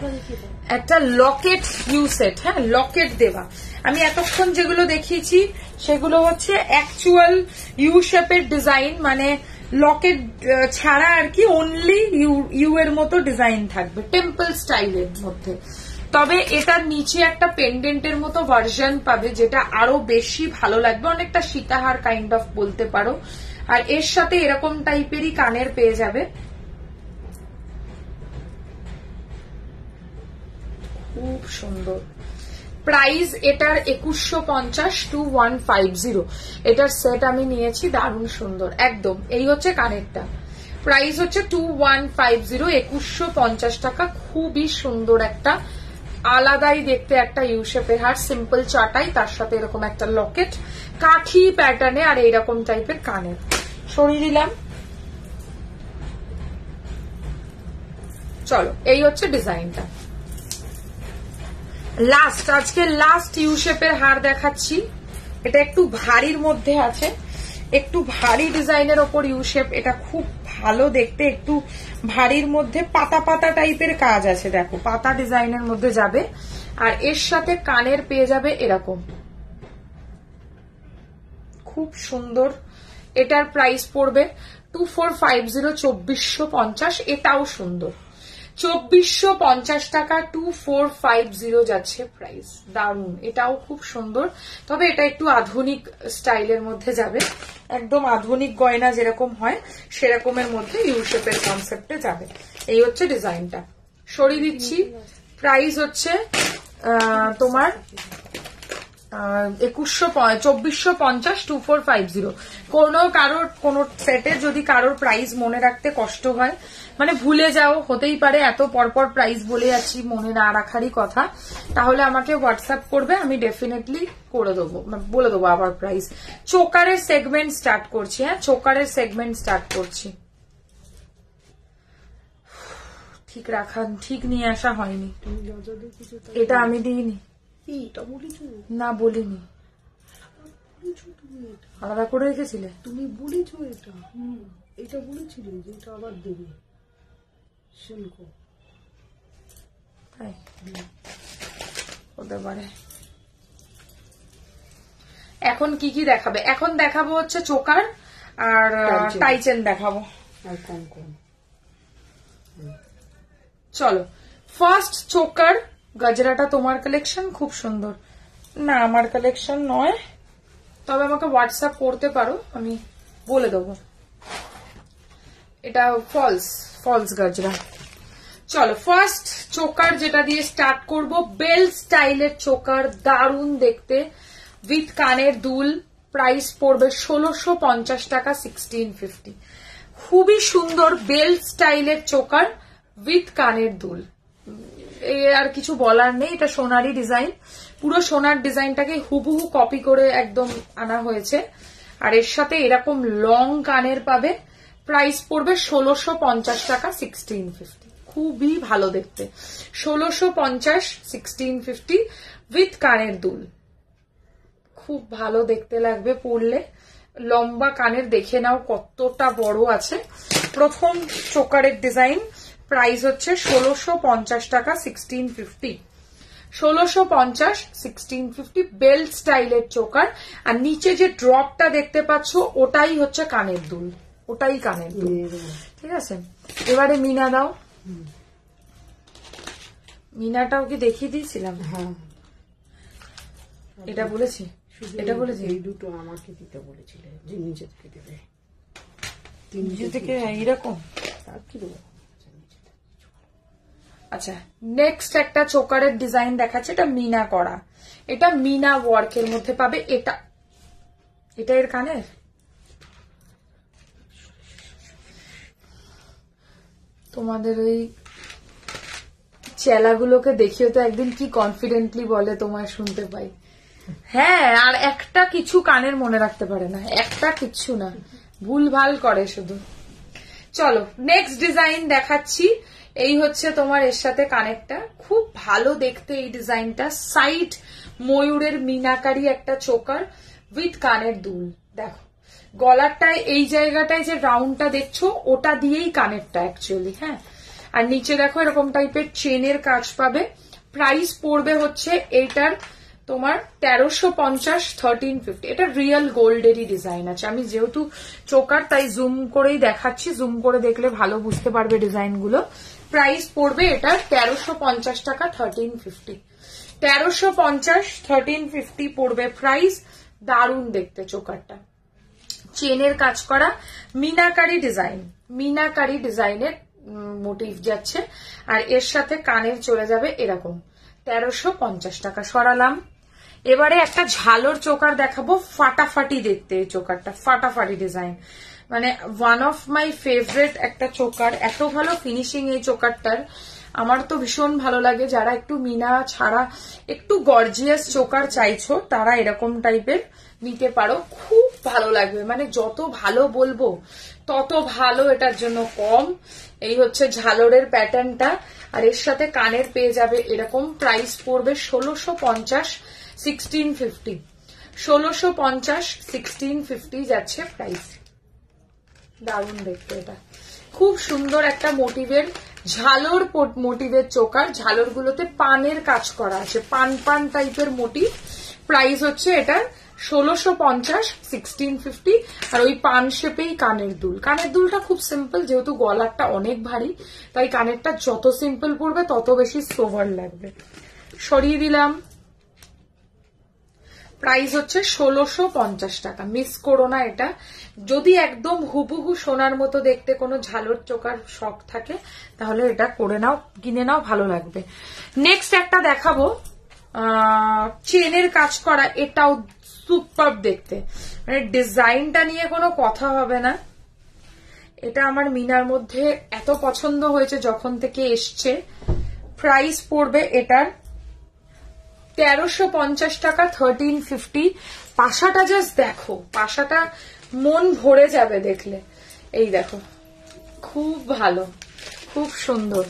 একটা লকেট ইউ সেট হ্যাঁ লকেট দেওয়া আমি এতক্ষণ যেগুলো দেখিয়েছি সেগুলো হচ্ছে অ্যাকচুয়াল ইউ শেপের ডিজাইন মানে লকেট ছাড়া আর কি অনলি ইউ ইউ এর মতো ডিজাইন থাকবে টেম্পল স্টাইলের মধ্যে তবে এটার নিচে একটা পেন্ডেন্টের মতো ভার্সন পাবে যেটা আরো বেশি ভালো লাগবে অনেকটা সীতাহার কাইন্ড অফ বলতে পারো আর এর সাথে এরকম টাইপেরই কানের পেয়ে যাবে খুব সুন্দর প্রাইস এটার একুশশো পঞ্চাশ টু ওয়ান ফাইভ জিরো এটার সেট আমি নিয়েছি দারুণ সুন্দর একদম এই হচ্ছে কানেরটা প্রাইস হচ্ছে টু ওয়ান ফাইভ জিরো একুশশো পঞ্চাশ টাকা খুবই সুন্দর একটা আলাদাই দেখতে একটা ইউসেফের হার সিম্পল চাটাই তার সাথে এরকম একটা লকেট কাঠি প্যাটার্নে আর এইরকম টাইপের কানের সরিয়ে দিলাম চলো এই হচ্ছে ডিজাইনটা লাস্ট আজকে লাস্ট ইউ শেপের হার দেখাচ্ছি এটা একটু ভারীর মধ্যে আছে একটু ভারী ডিজাইনের ওপর ইউ শেপ এটা খুব ভালো দেখতে একটু ভারীর মধ্যে পাতা পাতা টাইপের কাজ আছে দেখো পাতা ডিজাইনের মধ্যে যাবে আর এর সাথে কানের পেয়ে যাবে এরকম খুব সুন্দর এটার প্রাইস পড়বে টু ফোর ফাইভ জিরো চব্বিশশো পঞ্চাশ এটাও সুন্দর চব্বিশশো পঞ্চাশ টাকা টু ফোর ফাইভ জিরো যাচ্ছে প্রাইস দারুন এটাও খুব সুন্দর তবে এটা একটু আধুনিক স্টাইলের মধ্যে যাবে একদম আধুনিক গয়না যেরকম হয় সেরকমের মধ্যে ইউশেপের কনসেপ্টে যাবে এই হচ্ছে ডিজাইনটা সরিয়ে দিচ্ছি প্রাইস হচ্ছে তোমার একুশশো চব্বিশশো পঞ্চাশ টু ফোর ফাইভ জিরো কোনো কারোর কোনো সেটের যদি কারোর প্রাইস মনে রাখতে কষ্ট হয় মানে ভুলে যাও হতেই পারে এত পরপর প্রাইস বলে যাচ্ছি মনে না রাখারই কথা তাহলে আমাকে হোয়াটসঅ্যাপ করবে আমি ডেফিনেটলি করে দেবো মানে বলে দেবো আবার প্রাইস চোকারের সেগমেন্ট স্টার্ট করছি হ্যাঁ চোকারের সেগমেন্ট স্টার্ট করছি ঠিক রাখা ঠিক নিয়ে আসা হয়নি এটা আমি দিইনি না বলিনি আলাদা করে রেখেছিলে তুমি বলেছো এটা এটা বলেছিলে যে এটা আবার দেবে হতে পারে এখন কি কি দেখাবে এখন দেখাবো হচ্ছে চোকার আর টাইচেন দেখাবো চলো ফার্স্ট চোকার গজরাটা তোমার কালেকশন খুব সুন্দর না আমার কালেকশন নয় তবে আমাকে হোয়াটসঅ্যাপ করতে পারো আমি বলে দেবো এটা ফলস ফলস গাজরা চলো ফার্স্ট চোকার যেটা দিয়ে স্টার্ট করব বেল স্টাইলের চোকার দারুণ দেখতে উইথ কানের দুল প্রাইস পড়বে ষোলোশো পঞ্চাশ টাকা সিক্সটিন ফিফটি খুবই সুন্দর বেল স্টাইলের চোকার উইথ কানের দুল আর কিছু বলার নেই এটা সোনারি ডিজাইন পুরো সোনার ডিজাইনটাকে হুবহু কপি করে একদম আনা হয়েছে আর এর সাথে এরকম লং কানের পাবে প্রাইস পড়বে ষোলোশো পঞ্চাশ টাকা সিক্সটিন ফিফটি খুবই ভালো দেখতে ষোলোশো পঞ্চাশ সিক্সটিন ফিফটি উইথ কানের দুল খুব ভালো দেখতে লাগবে পরলে লম্বা কানের দেখে নাও কতটা বড় আছে প্রথম চোকারের ডিজাইন প্রাইস হচ্ছে ষোলোশো পঞ্চাশ টাকা সিক্সটিন ফিফটি ষোলোশো পঞ্চাশ সিক্সটিন ফিফটি বেল্ট স্টাইলের চোকার আর নিচে যে ড্রপটা দেখতে পাচ্ছ ওটাই হচ্ছে কানের দুল ওটাই কানে ঠিক আছে এবারে মিনা দাও মিনাটাও কি দেখিয়ে দিয়েছিলাম হ্যাঁ এটা বলেছি এটা বলেছি এই দুটো আমাকে দিতে বলেছিলে যে নিজে থেকে দেবে নিজে থেকে এইরকম আচ্ছা নেক্সট আচ্ছা, একটা চোকারের ডিজাইন দেখাচ্ছে এটা মিনা করা এটা মিনা ওয়ার্কের মধ্যে পাবে এটা এটা এর কানের তোমাদের ওই চেলাগুলোকে দেখিও তো একদিন কি কনফিডেন্টলি বলে তোমায় শুনতে পাই হ্যাঁ আর একটা কিছু কানের মনে রাখতে পারে না একটা কিছু না ভুল ভাল করে শুধু চলো নেক্সট ডিজাইন দেখাচ্ছি এই হচ্ছে তোমার এর সাথে কানেকটা খুব ভালো দেখতে এই ডিজাইনটা সাইড ময়ূরের মিনাকারি একটা চোকার উইথ কানের দুল দেখো গলারটায় এই জায়গাটায় যে রাউন্ডটা দেখছো ওটা দিয়েই কানেরটা অ্যাকচুয়ালি হ্যাঁ আর নিচে দেখো এরকম টাইপের চেনের কাজ পাবে প্রাইস পড়বে হচ্ছে এটার তোমার তেরোশো পঞ্চাশ থার্টিন ফিফটি এটা রিয়েল গোল্ডেরই ডিজাইন আছে আমি যেহেতু চোকার তাই জুম করেই দেখাচ্ছি জুম করে দেখলে ভালো বুঝতে পারবে ডিজাইনগুলো প্রাইস পড়বে এটা তেরোশো পঞ্চাশ টাকা থার্টিন ফিফটি তেরোশো পঞ্চাশ থার্টিন ফিফটি পড়বে প্রাইস দারুণ দেখতে চোকারটা চেনের কাজ করা মিনাকারি ডিজাইন মিনাকারি ডিজাইনের মোটিভ যাচ্ছে আর এর সাথে কানের চলে যাবে এরকম তেরোশো পঞ্চাশ টাকা সরালাম এবারে একটা ঝালর চোকার দেখাবো ফাটাফাটি দেখতে এই চোকারটা ফাটাফাটি ডিজাইন মানে ওয়ান অফ মাই ফেভারেট একটা চোকার এত ভালো ফিনিশিং এই চোকারটার আমার তো ভীষণ ভালো লাগে যারা একটু মিনা ছাড়া একটু গর্জিয়াস চোকার চাইছো তারা এরকম টাইপের নিতে পারো খুব ভালো লাগবে মানে যত ভালো বলবো তত ভালো এটার জন্য কম এই হচ্ছে ঝালরের প্যাটার্নটা আর এর সাথে কানের পেয়ে যাবে এরকম প্রাইস পড়বে ষোলোশো পঞ্চাশ সিক্সটিন ফিফটি ষোলোশো পঞ্চাশ সিক্সটিন ফিফটি যাচ্ছে প্রাইস দারুণ দেখতে এটা খুব সুন্দর একটা মোটিভের ঝালোর মোটিভের চোকার ঝালোর গুলোতে পানের কাজ করা আছে পান পান টাইপের মোটি প্রাইস হচ্ছে এটার ষোলোশো পঞ্চাশ সিক্সটিন ফিফটি আর ওই পান শেপেই কানের দুল কানের দুলটা খুব সিম্পল যেহেতু গলারটা অনেক ভারী তাই কানেরটা যত সিম্পল পড়বে তত বেশি সোভার লাগবে সরিয়ে দিলাম প্রাইস হচ্ছে ষোলোশো পঞ্চাশ টাকা মিস করো না এটা যদি একদম হুবহু সোনার মতো দেখতে কোনো ঝালর চোকার শখ থাকে তাহলে এটা করে নাও কিনে নাও ভালো লাগবে নেক্সট একটা দেখাবো চেনের কাজ করা এটাও সুপার দেখতে মানে ডিজাইনটা নিয়ে কোনো কথা হবে না এটা আমার মিনার মধ্যে এত পছন্দ হয়েছে যখন থেকে এসছে প্রাইস পড়বে এটার তেরোশো পঞ্চাশ টাকা থার্টিন ফিফটি পাশাটা জাস্ট দেখো পাশাটা মন ভরে যাবে দেখলে এই দেখো খুব ভালো খুব সুন্দর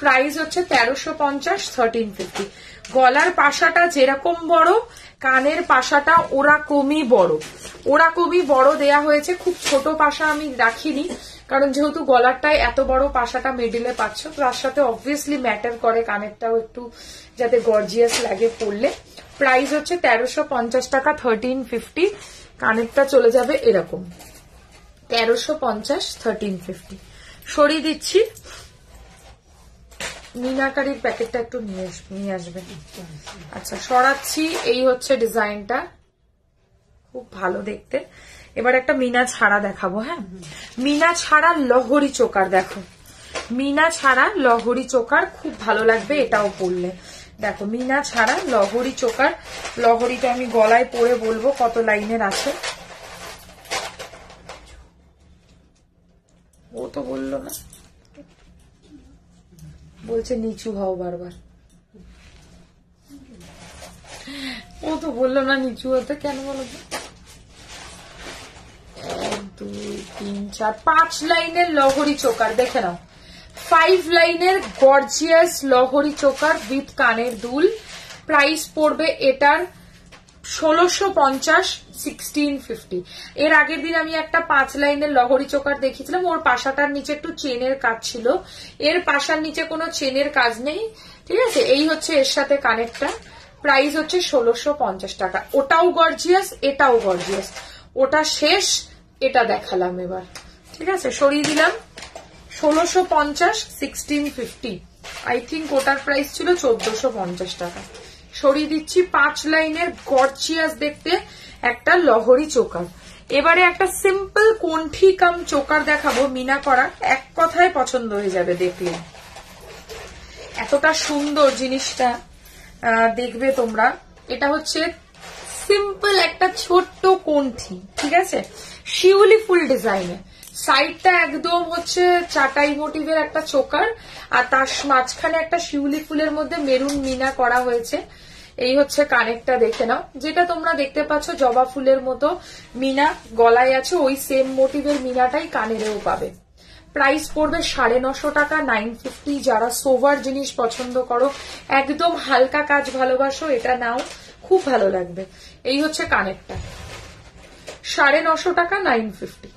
প্রাইস হচ্ছে তেরোশো পঞ্চাশ থার্টিন ফিফটি গলার পাশাটা যেরকম বড় কানের পাশাটা ওরা কমই বড় ওরকমই বড় দেয়া হয়েছে খুব ছোট পাশা আমি রাখিনি কারণ যেহেতু গলারটায় এত বড় পাশাটা মিডিলে পাচ্ছ তার সাথে অবভিয়াসলি ম্যাটার করে কানেরটাও একটু যাতে গর্জিয়াস লাগে পড়লে প্রাইস হচ্ছে তেরোশো পঞ্চাশ টাকা থার্টিন ফিফটি কানেরটা চলে যাবে এরকম তেরোশো পঞ্চাশ থার্টিন ফিফটি সরিয়ে দিচ্ছি মিনাকারির প্যাকেটটা একটু নিয়ে নিয়ে আসবে আচ্ছা সরাচ্ছি এই হচ্ছে ডিজাইনটা খুব ভালো দেখতে এবার একটা মিনা ছাড়া দেখাবো হ্যাঁ মিনা ছাড়া লহরি চোকার দেখো মিনা ছাড়া লহরি চোকার খুব ভালো লাগবে এটাও পড়লে দেখো মিনা ছাড়া লহরি চোকার লহরিটা আমি গলায় পরে বলবো কত লাইনের আছে ও তো বললো না বলছে নিচু হও বারবার ও তো বললো না নিচু হতে কেন বলো দুই তিন চার পাঁচ লাইনের লহরি চোকার দেখে নাও ফাইভ লাইনের গর্জিয়াস লহরি চোকার উইথ কানের দুল প্রাইস পড়বে এটার ষোলোশো পঞ্চাশ সিক্সটিন ফিফটি এর আগের দিন আমি একটা পাঁচ লাইনের লহরি চোকার দেখিয়েছিলাম ওর পাশাটার নিচে একটু চেনের কাজ ছিল এর পাশার নিচে কোনো চেনের কাজ নেই ঠিক আছে এই হচ্ছে এর সাথে কানেরটা প্রাইস হচ্ছে ষোলোশো পঞ্চাশ টাকা ওটাও গর্জিয়াস এটাও গর্জিয়াস ওটা শেষ এটা দেখালাম এবার ঠিক আছে সরিয়ে দিলাম ষোলোশো পঞ্চাশ সিক্সটিন ফিফটি আই থিঙ্ক ওটার প্রাইস ছিল চোদ্দশো পঞ্চাশ টাকা সরিয়ে দিচ্ছি পাঁচ লাইনের গরচিয়াস দেখতে একটা লহরি চোকার এবারে একটা সিম্পল কণ্ঠি কাম চোকার দেখাবো মিনা করা এক কথায় পছন্দ হয়ে যাবে দেখলে এতটা সুন্দর জিনিসটা দেখবে তোমরা এটা হচ্ছে সিম্পল একটা ছোট্ট কণ্ঠি ঠিক আছে শিউলি ফুল ডিজাইনে সাইডটা একদম হচ্ছে চাটাই মোটিভের একটা চোকার আর তার মাঝখানে একটা শিউলি ফুলের মধ্যে মেরুন মিনা করা হয়েছে এই হচ্ছে কানেকটা দেখে নাও যেটা তোমরা দেখতে পাচ্ছ জবা ফুলের মতো মিনা গলায় আছে ওই সেম মোটিভের মিনাটাই কানেরও পাবে প্রাইস পড়বে সাড়ে নশো টাকা নাইন ফিফটি যারা সোভার জিনিস পছন্দ করো একদম হালকা কাজ ভালোবাসো এটা নাও খুব ভালো লাগবে এই হচ্ছে কানেকটা সাড়ে নশো টাকা নাইন ফিফটি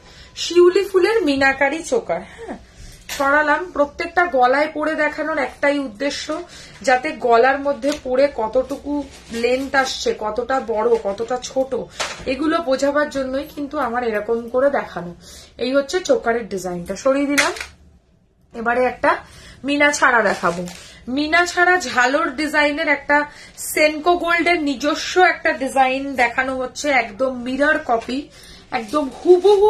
শিউলি ফুলের মিনাকারি চোকার হ্যাঁ সরালাম প্রত্যেকটা গলায় পরে দেখানোর একটাই উদ্দেশ্য যাতে গলার মধ্যে পরে কতটুকু লেন্থ আসছে কতটা বড় কতটা ছোট এগুলো বোঝাবার জন্যই কিন্তু আমার এরকম করে দেখানো এই হচ্ছে চোকারের ডিজাইনটা সরিয়ে দিলাম এবারে একটা মিনা ছাড়া দেখাবো মিনা ছাড়া ঝালোর ডিজাইনের একটা সেনকো গোল্ডের নিজস্ব একটা ডিজাইন দেখানো হচ্ছে একদম মিরর কপি একদম হুবহু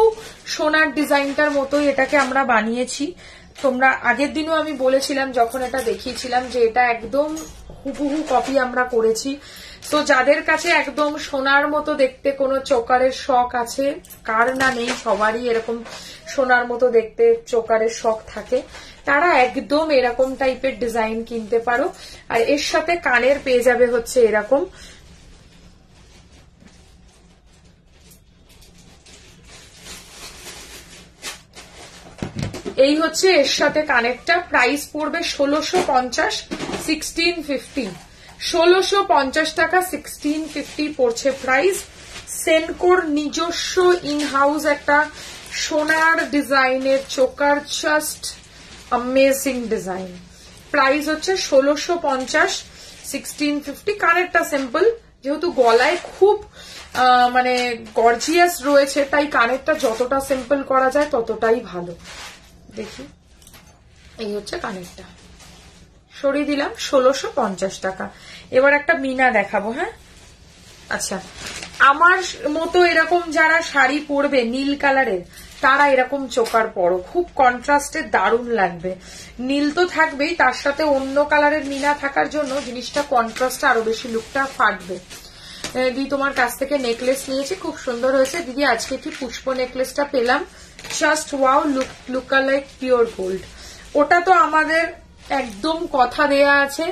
সোনার ডিজাইনটার মতোই এটাকে আমরা বানিয়েছি তোমরা আগের দিনও আমি বলেছিলাম যখন এটা দেখিয়েছিলাম যে এটা একদম হুবহু কপি আমরা করেছি তো যাদের কাছে একদম সোনার মতো দেখতে কোনো চোকারের শখ আছে কার না নেই সবারই এরকম সোনার মতো দেখতে চোকারের শখ থাকে তারা একদম এরকম টাইপের ডিজাইন কিনতে পারো আর এর সাথে কানের পেয়ে যাবে হচ্ছে এরকম এই হচ্ছে এর সাথে কানেকটা প্রাইস পড়বে ষোলোশো পঞ্চাশ সিক্সটিন ফিফটি ষোলোশো পঞ্চাশ টাকা সিক্সটিন ফিফটি পড়ছে প্রাইস সেনকোর নিজস্ব ইন হাউস একটা সোনার ডিজাইনের choker just amazing design price হচ্ছে ষোলোশো পঞ্চাশ সিক্সটিন ফিফটি কানেরটা সিম্পল যেহেতু গলায় খুব মানে গর্জিয়াস রয়েছে তাই কানেরটা যতটা সিম্পল করা যায় ততটাই ভালো দেখি এই হচ্ছে কানেরটা সরিয়ে দিলাম ষোলোশো পঞ্চাশ টাকা এবার একটা মিনা দেখাবো হ্যাঁ আচ্ছা আমার মতো এরকম যারা শাড়ি পরবে নীল কালারের তারা এরকম চোকার পরো খুব কন্ট্রাস্টে দারুণ লাগবে নীল তো থাকবেই তার সাথে অন্য কালারের মিনা থাকার জন্য জিনিসটা কন্ট্রাস্ট আরো বেশি লুকটা ফাটবে দিদি তোমার কাছ থেকে নেকলেস নিয়েছি খুব সুন্দর হয়েছে দিদি আজকে কি পুষ্প নেকলেসটা পেলাম just wow look like pure gold ওটা তো আমাদের একদম কথা দেয়া আছে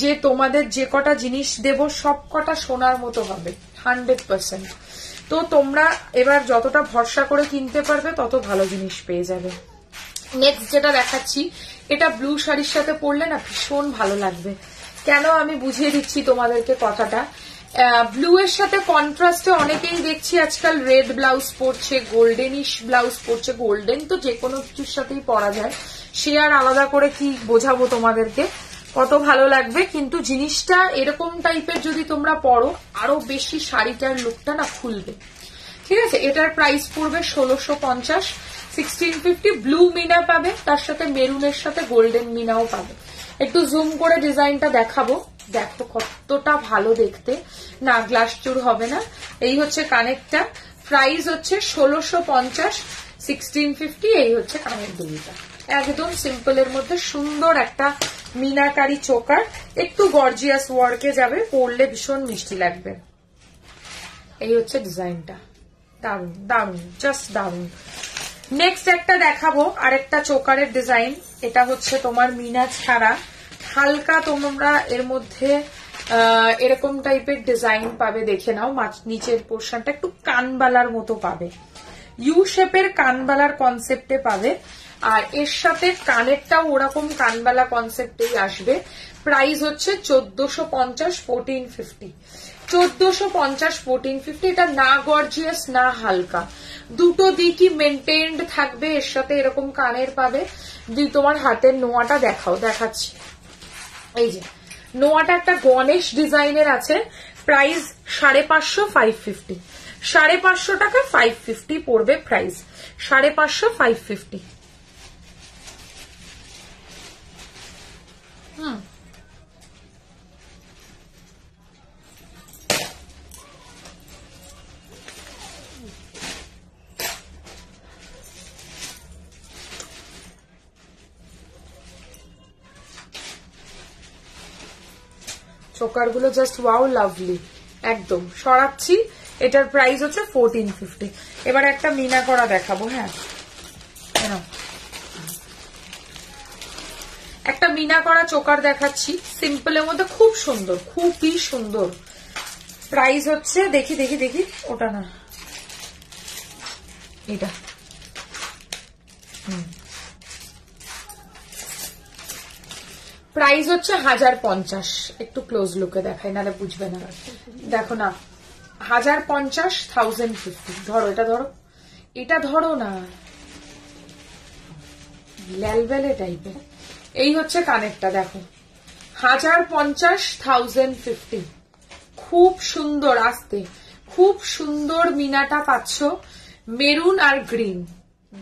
যে তোমাদের যে কটা জিনিস দেব সব কটা সোনার মতো হবে হান্ড্রেড পার্সেন্ট তো তোমরা এবার যতটা ভরসা করে কিনতে পারবে তত ভালো জিনিস পেয়ে যাবে নেক্সট যেটা দেখাচ্ছি এটা ব্লু শাড়ির সাথে পরলে না ভীষণ ভালো লাগবে কেন আমি বুঝিয়ে দিচ্ছি তোমাদেরকে কথাটা ব্লু এর সাথে কন্ট্রাস্টে অনেকেই দেখছি আজকাল রেড ব্লাউজ পরছে গোল্ডেনিশ ব্লাউজ পরছে গোল্ডেন তো যে কোনো কিছুর সাথেই পরা যায় সে আর আলাদা করে কি বোঝাবো তোমাদেরকে কত ভালো লাগবে কিন্তু জিনিসটা এরকম টাইপের যদি তোমরা পরো আরো বেশি শাড়িটার লুকটা না খুলবে ঠিক আছে এটার প্রাইস পড়বে ষোলোশো পঞ্চাশ সিক্সটিন ফিফটি ব্লু মিনা পাবে তার সাথে মেরুনের সাথে গোল্ডেন মিনাও পাবে একটু জুম করে ডিজাইনটা দেখাবো দেখো কতটা ভালো দেখতে না গ্লাস চুর হবে না এই হচ্ছে কানেকটা প্রাইস হচ্ছে ষোলোশো পঞ্চাশ সিক্সটিন ফিফটি এই হচ্ছে কানের দুলিটা একদম সিম্পলের মধ্যে সুন্দর একটা মিনাকারি চোকার একটু গর্জিয়াস ওয়ার্কে যাবে পড়লে ভীষণ মিষ্টি লাগবে এই হচ্ছে ডিজাইনটা দারুন দারুন জাস্ট দারুন নেক্সট একটা দেখাবো আরেকটা চোকারের ডিজাইন এটা হচ্ছে তোমার মিনা ছাড়া হালকা তোমরা এর মধ্যে এরকম টাইপের ডিজাইন পাবে দেখে নাও নিচের পোর্শনটা একটু কানবালার মতো পাবে ইউ শেপের কানবালার কনসেপ্টে পাবে আর এর সাথে কানেরটাও ওরকম কানবালা কনসেপ্টেই আসবে প্রাইস হচ্ছে চোদ্দশো পঞ্চাশ ফোরটিন ফিফটি চোদ্দশো পঞ্চাশ ফোরটিন ফিফটি এটা না গর্জিয়াস না হালকা দুটো দিকই মেনটেন্ড থাকবে এর সাথে এরকম কানের পাবে তোমার হাতের নোয়াটা দেখাও দেখাচ্ছি এই যে নোয়াটা একটা গণেশ ডিজাইনের আছে প্রাইস সাড়ে পাঁচশো ফাইভ ফিফটি সাড়ে পাঁচশো টাকা ফাইভ ফিফটি পড়বে প্রাইস সাড়ে পাঁচশো ফাইভ ফিফটি হুম চোকারগুলো জাস্ট ওয়াও লাভলি একদম সরাচ্ছি এটার প্রাইস হচ্ছে ফোরটিন ফিফটি এবার একটা মিনা করা দেখাবো হ্যাঁ একটা মিনা করা চোকার দেখাচ্ছি সিম্পলের মধ্যে খুব সুন্দর খুবই সুন্দর প্রাইস হচ্ছে দেখি দেখি দেখি ওটা না এটা হুম প্রাইস হচ্ছে হাজার পঞ্চাশ একটু ক্লোজ লুকে দেখাই নাহলে বুঝবে না দেখো না হাজার পঞ্চাশ থাউজেন্ড ফিফটি ধরো এটা ধরো এটা ধরো না ল্যালবেলে টাইপের এই হচ্ছে কানেরটা দেখো হাজার পঞ্চাশ থাউজেন্ড ফিফটি খুব সুন্দর আসতে খুব সুন্দর মিনাটা পাচ্ছ মেরুন আর গ্রিন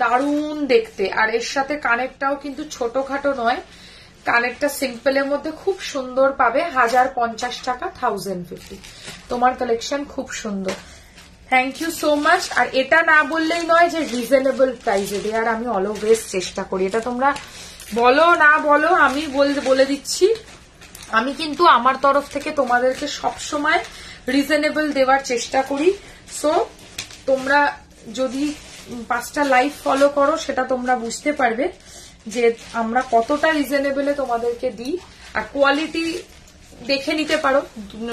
দারুণ দেখতে আর এর সাথে কানেরটাও কিন্তু ছোটখাটো নয় কানেরটা সিম্পলের মধ্যে খুব সুন্দর পাবে হাজার পঞ্চাশ টাকা থাউজেন্ড ফিফটি তোমার কালেকশন খুব সুন্দর থ্যাংক ইউ সো মাচ আর এটা না বললেই নয় যে রিজনেবল প্রাইসে দেওয়ার আমি অলওয়েজ চেষ্টা করি এটা তোমরা বলো না বলো আমি বলে দিচ্ছি আমি কিন্তু আমার তরফ থেকে তোমাদেরকে সবসময় রিজনেবল দেওয়ার চেষ্টা করি সো তোমরা যদি পাঁচটা লাইভ ফলো করো সেটা তোমরা বুঝতে পারবে যে আমরা কতটা রিজনেবলে তোমাদেরকে দিই আর কোয়ালিটি দেখে নিতে পারো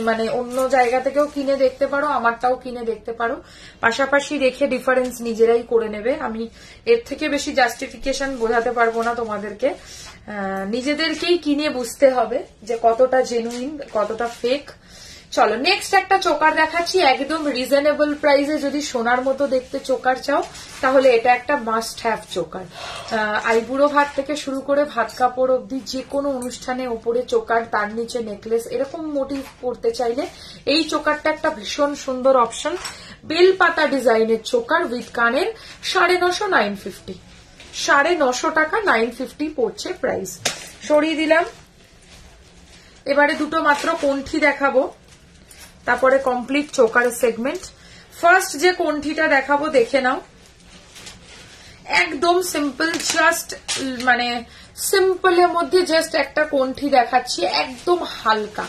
মানে অন্য জায়গা থেকেও কিনে দেখতে পারো আমারটাও কিনে দেখতে পারো পাশাপাশি রেখে ডিফারেন্স নিজেরাই করে নেবে আমি এর থেকে বেশি জাস্টিফিকেশন বোঝাতে পারবো না তোমাদেরকে নিজেদেরকেই কিনে বুঝতে হবে যে কতটা জেনুইন কতটা ফেক চলো নেক্সট একটা চোকার দেখাচ্ছি একদম রিজনেবল প্রাইসে যদি সোনার মতো দেখতে চোকার চাও তাহলে এটা একটা মাস্ট হ্যাভ চোকার আইবুড়ো ভাত থেকে শুরু করে ভাত কাপড় অব্দি যে কোনো অনুষ্ঠানে ওপরে চোকার তার নিচে নেকলেস এরকম মোটিভ করতে চাইলে এই চোকারটা একটা ভীষণ সুন্দর অপশন বেল পাতা ডিজাইনের চোকার উইথ কানের সাড়ে নশো নাইন ফিফটি সাড়ে নশো টাকা নাইন ফিফটি পড়ছে প্রাইস সরিয়ে দিলাম এবারে দুটো মাত্র কণ্ঠি দেখাবো তারপরে কমপ্লিট চোকার সেগমেন্ট ফার্স্ট যে কন্ঠিটা দেখাবো দেখে নাও একদম সিম্পল জাস্ট মানে সিম্পলের মধ্যে জাস্ট একটা কন্ঠি দেখাচ্ছি একদম হালকা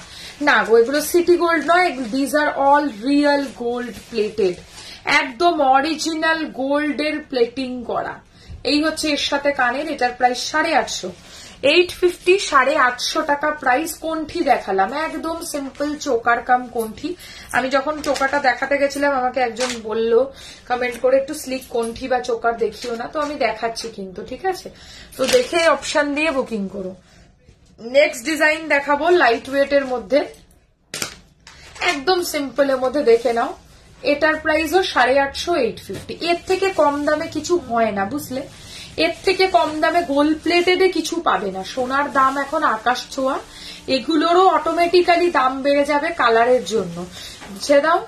না গো এগুলো সিটি গোল্ড নয় these are all real gold plated একদম অরিজিনাল গোল্ডের প্লেটিং করা এই হচ্ছে এর সাথে কানের এটার প্রায় সাড়ে আটশো এইট ফিফটি সাড়ে আটশো টাকা প্রাইস কোনঠি দেখালাম একদম সিম্পল চোকার কাম কোনঠি আমি যখন চোকাটা দেখাতে গেছিলাম আমাকে একজন বলল কমেন্ট করে একটু স্লিক কোনঠি বা চোকার দেখিও না তো আমি দেখাচ্ছি কিন্তু ঠিক আছে তো দেখে অপশান দিয়ে বুকিং করো নেক্সট ডিজাইন দেখাবো লাইট ওয়েটের মধ্যে একদম সিম্পলের মধ্যে দেখে নাও এটার প্রাইসও সাড়ে আটশো এইট ফিফটি এর থেকে কম দামে কিছু হয় না বুঝলে এর থেকে কম দামে গোল্ড প্লেটেডে কিছু পাবে না সোনার দাম এখন আকাশ ছোঁয়া এগুলোরও অটোমেটিক্যালি দাম বেড়ে যাবে কালারের জন্য বুঝে দাও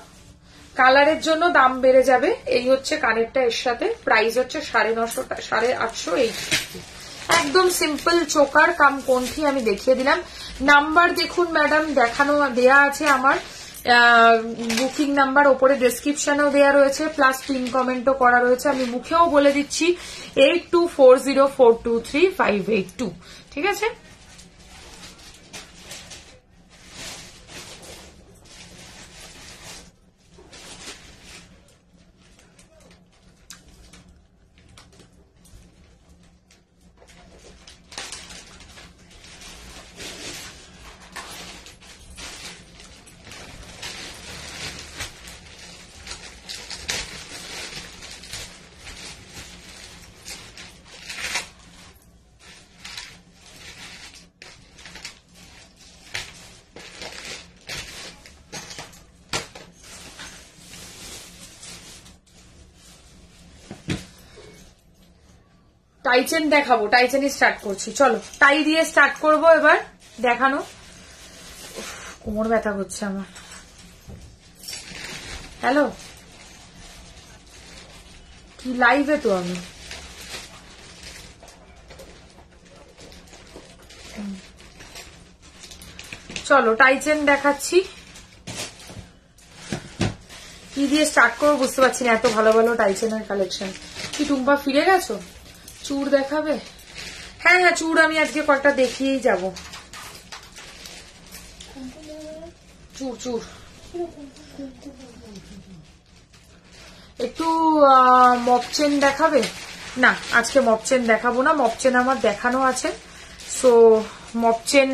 কালারের জন্য দাম বেড়ে যাবে এই হচ্ছে কানেরটা এর সাথে প্রাইস হচ্ছে সাড়ে নশো সাড়ে আটশো এই একদম সিম্পল চোকার কাম কোনটি আমি দেখিয়ে দিলাম নাম্বার দেখুন ম্যাডাম দেখানো দেয়া আছে আমার বুকিং নাম্বার ওপরে ডেসক্রিপশনেও দেওয়া রয়েছে প্লাস পিন কমেন্টও করা রয়েছে আমি মুখেও বলে দিচ্ছি eight two four zero four two three five eight two ঠিক আছে টাইচেন দেখাবো টাইচেনই স্টার্ট করছি চলো টাই দিয়ে স্টার্ট করব এবার দেখানো কোমর ব্যথা করছে আমার হ্যালো কি লাইভে তো আমি চলো টাইচেন দেখাচ্ছি কি দিয়ে স্টার্ট করবো বুঝতে পারছি না এত ভালো ভালো টাইচেনের কালেকশন কি টুম্পা ফিরে গেছো চুড় দেখাবে হ্যাঁ হ্যাঁ চুড় আমি আজকে কয়েকটা দেখিয়েই যাব চুর চুর একটু মপচেন দেখাবে না আজকে মপচেন দেখাবো না মপচেন আমার দেখানো আছে সো মপচেন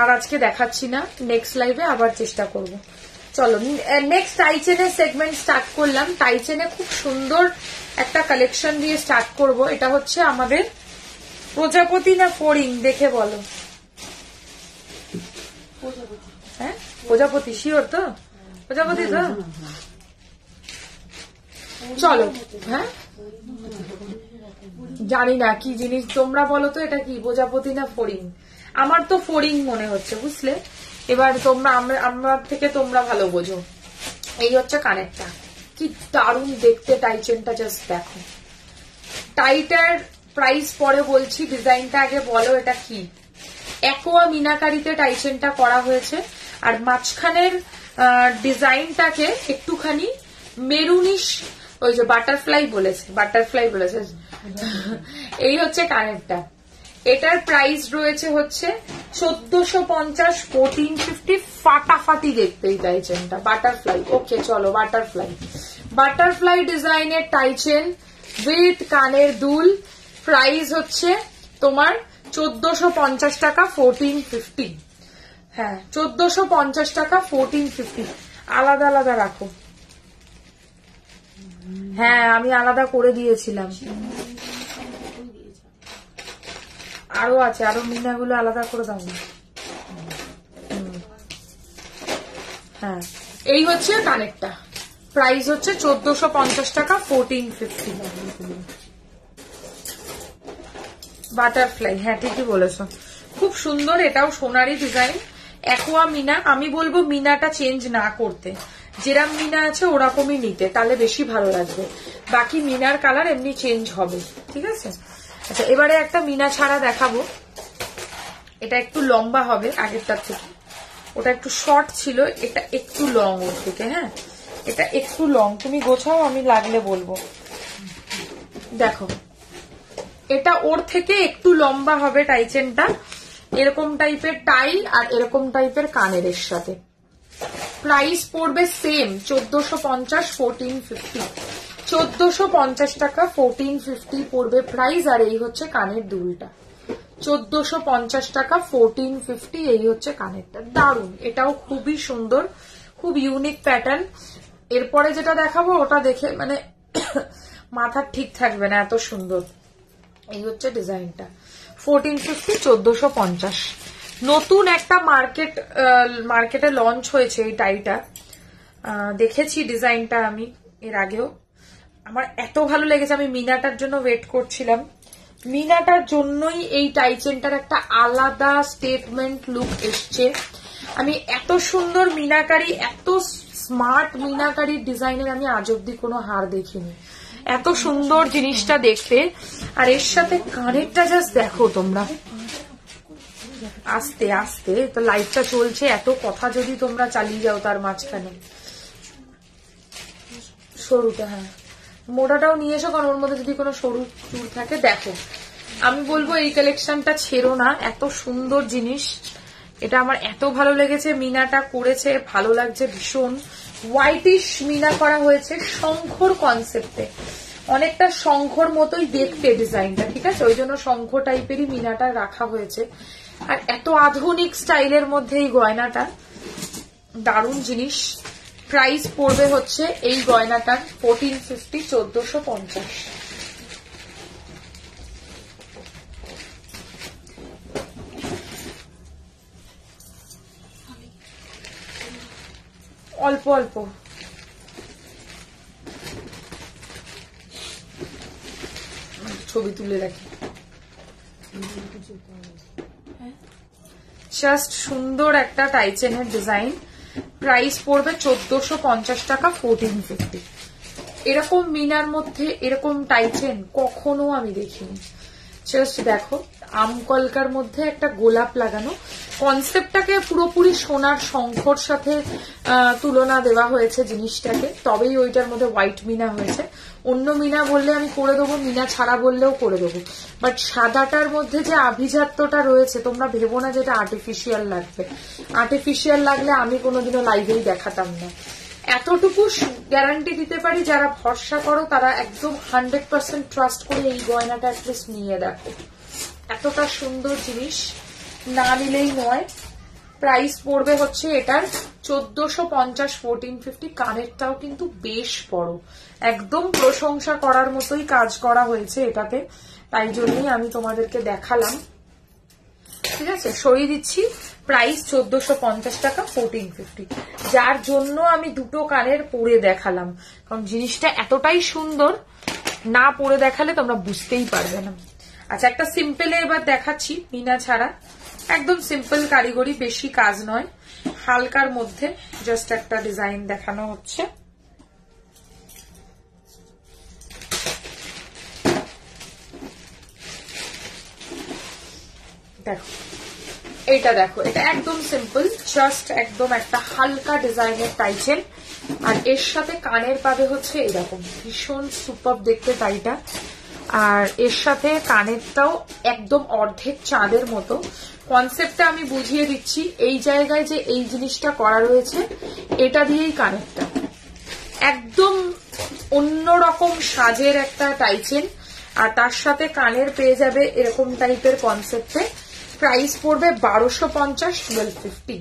আর আজকে দেখাচ্ছি না নেক্সট লাইভে আবার চেষ্টা করব চলো নেক্সট টাইচেনের সেগমেন্ট স্টার্ট করলাম টাইচেনে খুব সুন্দর একটা কালেকশন দিয়ে স্টার্ট করব এটা হচ্ছে আমাদের প্রজাপতি না ফোরিং দেখে বলো হ্যাঁ প্রজাপতি শিওর তো প্রজাপতি তো চলো হ্যাঁ জানি না কি জিনিস তোমরা বলো তো এটা কি প্রজাপতি না ফোরিং আমার তো ফোরিং মনে হচ্ছে বুঝলে এবার তোমরা আমার থেকে তোমরা ভালো বোঝো এই হচ্ছে কানেরটা কি দারুণ দেখতে টাইচেনটা জাস্ট দেখো টাইটার প্রাইস পরে বলছি ডিজাইনটা আগে বলো এটা কি অ্যাকোয়া মিনাকারিতে টাইচেনটা করা হয়েছে আর মাঝখানের ডিজাইনটাকে একটুখানি মেরুনিশ ওই যে বাটারফ্লাই বলেছে বাটারফ্লাই বলেছে এই হচ্ছে কানেরটা এটার প্রাইস রয়েছে হচ্ছে চোদ্দশো পঞ্চাশ ফোরটিন ফিফটি ফাটাফাটি দেখতেই তাই চেনটা বাটারফ্লাই ওকে চলো বাটারফ্লাই বাটারফ্লাই ডিজাইনের টাই চেন উইথ কানের দুল প্রাইস হচ্ছে তোমার চোদ্দশো পঞ্চাশ টাকা ফোরটিন ফিফটি হ্যাঁ চোদ্দশো পঞ্চাশ টাকা ফোরটিন ফিফটি আলাদা আলাদা রাখো হ্যাঁ আমি আলাদা করে দিয়েছিলাম আরো আছে আরো মিনাগুলো আলাদা করে দাও হ্যাঁ এই হচ্ছে কানেকটা প্রাইস হচ্ছে চোদ্দশো পঞ্চাশ টাকা ফোরটিন ফিফটি বাটারফ্লাই হ্যাঁ ঠিকই বলেছো খুব সুন্দর এটাও সোনারি ডিজাইন অ্যাকোয়া মিনা আমি বলবো মিনাটা চেঞ্জ না করতে যেরাম মিনা আছে ওরকমই নিতে তাহলে বেশি ভালো লাগবে বাকি মিনার কালার এমনি চেঞ্জ হবে ঠিক আছে আচ্ছা এবারে একটা মিনা ছাড়া দেখাবো এটা একটু লম্বা হবে আগেরটার থেকে ওটা একটু শর্ট ছিল এটা একটু লং ওর থেকে হ্যাঁ এটা একটু লং তুমি গোছাও আমি লাগলে বলবো দেখো এটা ওর থেকে একটু লম্বা হবে টাইচেনটা এরকম টাইপের টাইল আর এরকম টাইপের কানের এর সাথে প্রাইস পড়বে সেম চোদ্দশো পঞ্চাশ ফোরটিন ফিফটি চোদ্দশো পঞ্চাশ টাকা ফোরটিন ফিফটি পড়বে প্রাইস আর এই হচ্ছে কানের দুলটা চোদ্দশো পঞ্চাশ টাকা ফোরটিন ফিফটি এই হচ্ছে কানেরটা দারুন এটাও খুবই সুন্দর খুব ইউনিক প্যাটার্ন এরপরে যেটা দেখাবো ওটা দেখে মানে *coughs* মাথা ঠিক থাকবে না এত সুন্দর এই হচ্ছে ডিজাইনটা ফোরটিন ফিফটি চোদ্দশো পঞ্চাশ নতুন একটা মার্কেট মার্কেটে লঞ্চ হয়েছে এই টাইটা দেখেছি ডিজাইনটা আমি এর আগেও আমার এত ভালো লেগেছে আমি মিনাটার জন্য ওয়েট করছিলাম মিনাটার জন্যই এই টাইচেনটার একটা আলাদা স্টেটমেন্ট লুক এসছে আমি এত সুন্দর মিনাকারি এত স্মার্ট মিনাকারির ডিজাইনের আমি আজ অব্দি কোনো হার দেখিনি এত সুন্দর জিনিসটা দেখতে আর এর সাথে কানেরটা জাস্ট দেখো তোমরা আস্তে আস্তে তো লাইফটা চলছে এত কথা যদি তোমরা চালিয়ে যাও তার মাঝখানে সরুটা হ্যাঁ মোটাটাও নিয়ে এসো কারণ ওর মধ্যে যদি কোনো সরু চুল থাকে দেখো আমি বলবো এই কালেকশনটা ছেড়ো না এত সুন্দর জিনিস এটা আমার এত ভালো লেগেছে মিনাটা করেছে ভালো লাগছে ভীষণ হোয়াইটিশ মিনা করা হয়েছে শঙ্খর কনসেপ্টে অনেকটা শঙ্খর মতোই দেখতে ডিজাইনটা ঠিক আছে ওই জন্য শঙ্খ টাইপেরই মিনাটা রাখা হয়েছে আর এত আধুনিক স্টাইলের মধ্যে এই গয়নাটা দারুণ জিনিস প্রাইস পড়বে হচ্ছে এই গয়নাটার ফোরটিন ফিফটি চোদ্দশো পঞ্চাশ অল্প অল্প ছবি তুলে রাখি জাস্ট হ্যাঁ? সুন্দর একটা টাইচেনের ডিজাইন প্রাইস পড়বে চোদ্দশো পঞ্চাশ টাকা ফোরটিন ফিফটি এরকম মিনার মধ্যে এরকম টাইচেন কখনো আমি দেখিনি জাস্ট দেখো আমকলকার মধ্যে একটা গোলাপ লাগানো কনসেপ্টটাকে পুরোপুরি সোনার শঙ্কর সাথে তুলনা দেওয়া হয়েছে জিনিসটাকে তবেই ওইটার মধ্যে হোয়াইট মিনা হয়েছে অন্য মিনা বললে আমি করে দেবো মিনা ছাড়া বললেও করে দেবো বাট সাদাটার মধ্যে যে আভিজাত্যটা রয়েছে তোমরা ভেবো না যেটা আর্টিফিশিয়াল লাগবে আর্টিফিশিয়াল লাগলে আমি কোনোদিনও লাইভেই দেখাতাম না এতটুকু গ্যারান্টি দিতে পারি যারা ভরসা করো তারা একদম হান্ড্রেড পার্সেন্ট ট্রাস্ট করে এই গয়নাটা অ্যাটলিস্ট নিয়ে দেখো এতটা সুন্দর জিনিস না নিলেই নয় প্রাইস পড়বে হচ্ছে এটার চোদ্দশো পঞ্চাশ ফোরটিন ফিফটি কানেরটাও কিন্তু বেশ বড় একদম প্রশংসা করার মতোই কাজ করা হয়েছে এটাতে তাই জন্যই আমি তোমাদেরকে দেখালাম ঠিক আছে সরিয়ে দিচ্ছি প্রাইস চোদ্দশো পঞ্চাশ টাকা ফোরটিন ফিফটি যার জন্য আমি দুটো কানের পরে দেখালাম কারণ জিনিসটা এতটাই সুন্দর না পরে দেখালে তোমরা বুঝতেই পারবে না আচ্ছা একটা সিম্পলে এবার দেখাচ্ছি মিনা ছাড়া একদম সিম্পল কারিগরি বেশি কাজ নয় হালকার মধ্যে জাস্ট একটা ডিজাইন দেখানো হচ্ছে এটা এইটা দেখো এটা একদম সিম্পল জাস্ট একদম একটা হালকা ডিজাইনের টাইচেন আর এর সাথে কানের পাবে হচ্ছে এরকম ভীষণ সুপার দেখতে টাইটা আর এর সাথে কানেরটাও একদম অর্ধেক চাঁদের মতো কনসেপ্টটা আমি বুঝিয়ে দিচ্ছি এই জায়গায় যে এই জিনিসটা করা রয়েছে এটা দিয়েই কানেরটা একদম অন্যরকম সাজের একটা টাইচেন আর তার সাথে কানের পেয়ে যাবে এরকম টাইপের কনসেপ্টে প্রাইস পড়বে বারোশো পঞ্চাশ টুয়েলভ ফিফটি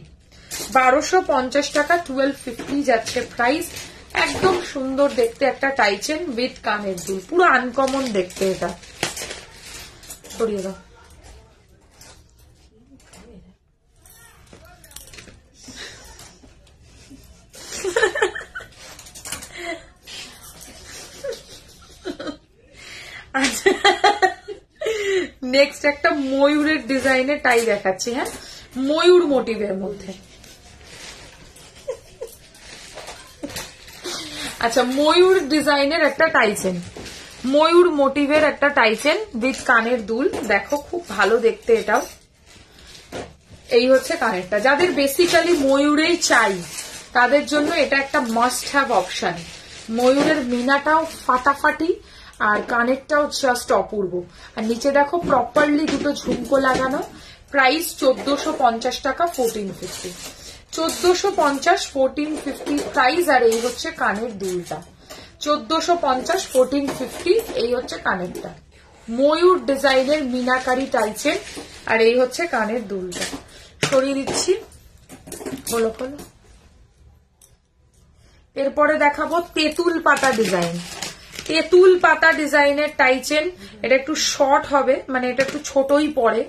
বারোশো পঞ্চাশ টাকা টুয়েলভ ফিফটি যাচ্ছে প্রাইস একদম সুন্দর দেখতে একটা টাইচেন উইথ কানের দুল পুরো আনকমন দেখতে এটা সরিয়ে দাও নেক্সট আচ্ছা। একটা ময়ূরের ডিজাইনে টাই দেখাচ্ছি হ্যাঁ ময়ূর মোটিভের মধ্যে আচ্ছা ময়ূর ডিজাইনের একটা টাইচেন ময়ূর মোটিভের একটা টাইচেন উইথ কানের দুল দেখো খুব ভালো দেখতে এটাও এই হচ্ছে কানেরটা যাদের বেসিক্যালি ময়ূরেই চাই তাদের জন্য এটা একটা মাস্ট হ্যাভ অপশন ময়ূরের মিনাটাও ফাটাফাটি আর কানেরটাও জাস্ট অপূর্ব আর নিচে দেখো প্রপারলি দুটো ঝুমকো লাগানো প্রাইস চোদ্দশো পঞ্চাশ টাকা ফোরটিন ফিফটি চোদ্দশো পঞ্চাশ ফোরটিন ফিফটি প্রাইস আর এই হচ্ছে কানের দুলটা চোদ্দশো পঞ্চাশ ফোরটিন ফিফটি এই হচ্ছে কানেরটা ময়ূর ডিজাইনের মিনাকারি টাইচের আর এই হচ্ছে কানের দুলটা সরিয়ে দিচ্ছি হলো হলো এরপরে দেখাবো তেঁতুল পাতা ডিজাইন তেঁতুল পাতা ডিজাইনের টাইচেন এটা একটু শর্ট হবে মানে এটা একটু ছোটই পড়ে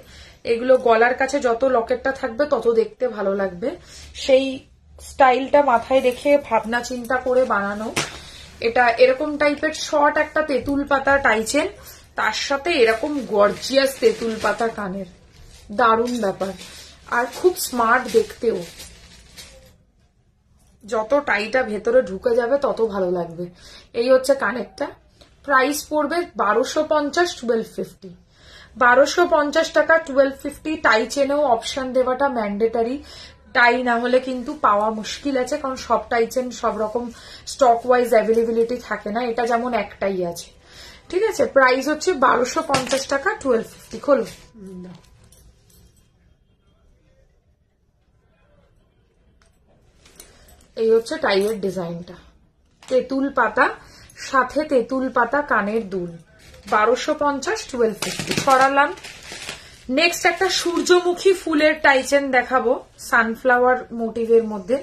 এগুলো গলার কাছে যত লকেটটা থাকবে তত দেখতে ভালো লাগবে সেই স্টাইলটা মাথায় রেখে ভাবনা চিন্তা করে বানানো এটা এরকম টাইপের শর্ট একটা তেঁতুল পাতা টাইচেন তার সাথে এরকম গর্জিয়াস তেঁতুল পাতা কানের দারুণ ব্যাপার আর খুব স্মার্ট দেখতেও যত টাইটা ভেতরে ঢুকে যাবে তত ভালো লাগবে এই হচ্ছে কানেরটা প্রাইস পড়বে বারোশো পঞ্চাশ টুয়েলভ ফিফটি বারোশো পঞ্চাশ টাকা টুয়েলভ ফিফটি টাই চেনেও অপশান দেওয়াটা ম্যান্ডেটারি টাই না হলে কিন্তু পাওয়া মুশকিল আছে কারণ সব টাই চেন সব রকম স্টক ওয়াইজ অ্যাভেলেবিলিটি থাকে না এটা যেমন একটাই আছে ঠিক আছে প্রাইস হচ্ছে বারোশো পঞ্চাশ টাকা টুয়েলভ ফিফটি খোলো এই হচ্ছে টাইয়ের ডিজাইনটা তেঁতুল পাতা সাথে তেঁতুল পাতা কানের দুল বারোশো পঞ্চাশ টুয়েলভ ফিফটি সরালাম নেক্সট একটা সূর্যমুখী ফুলের টাইচেন দেখাবো সানফ্লাওয়ার মোটিভের মধ্যে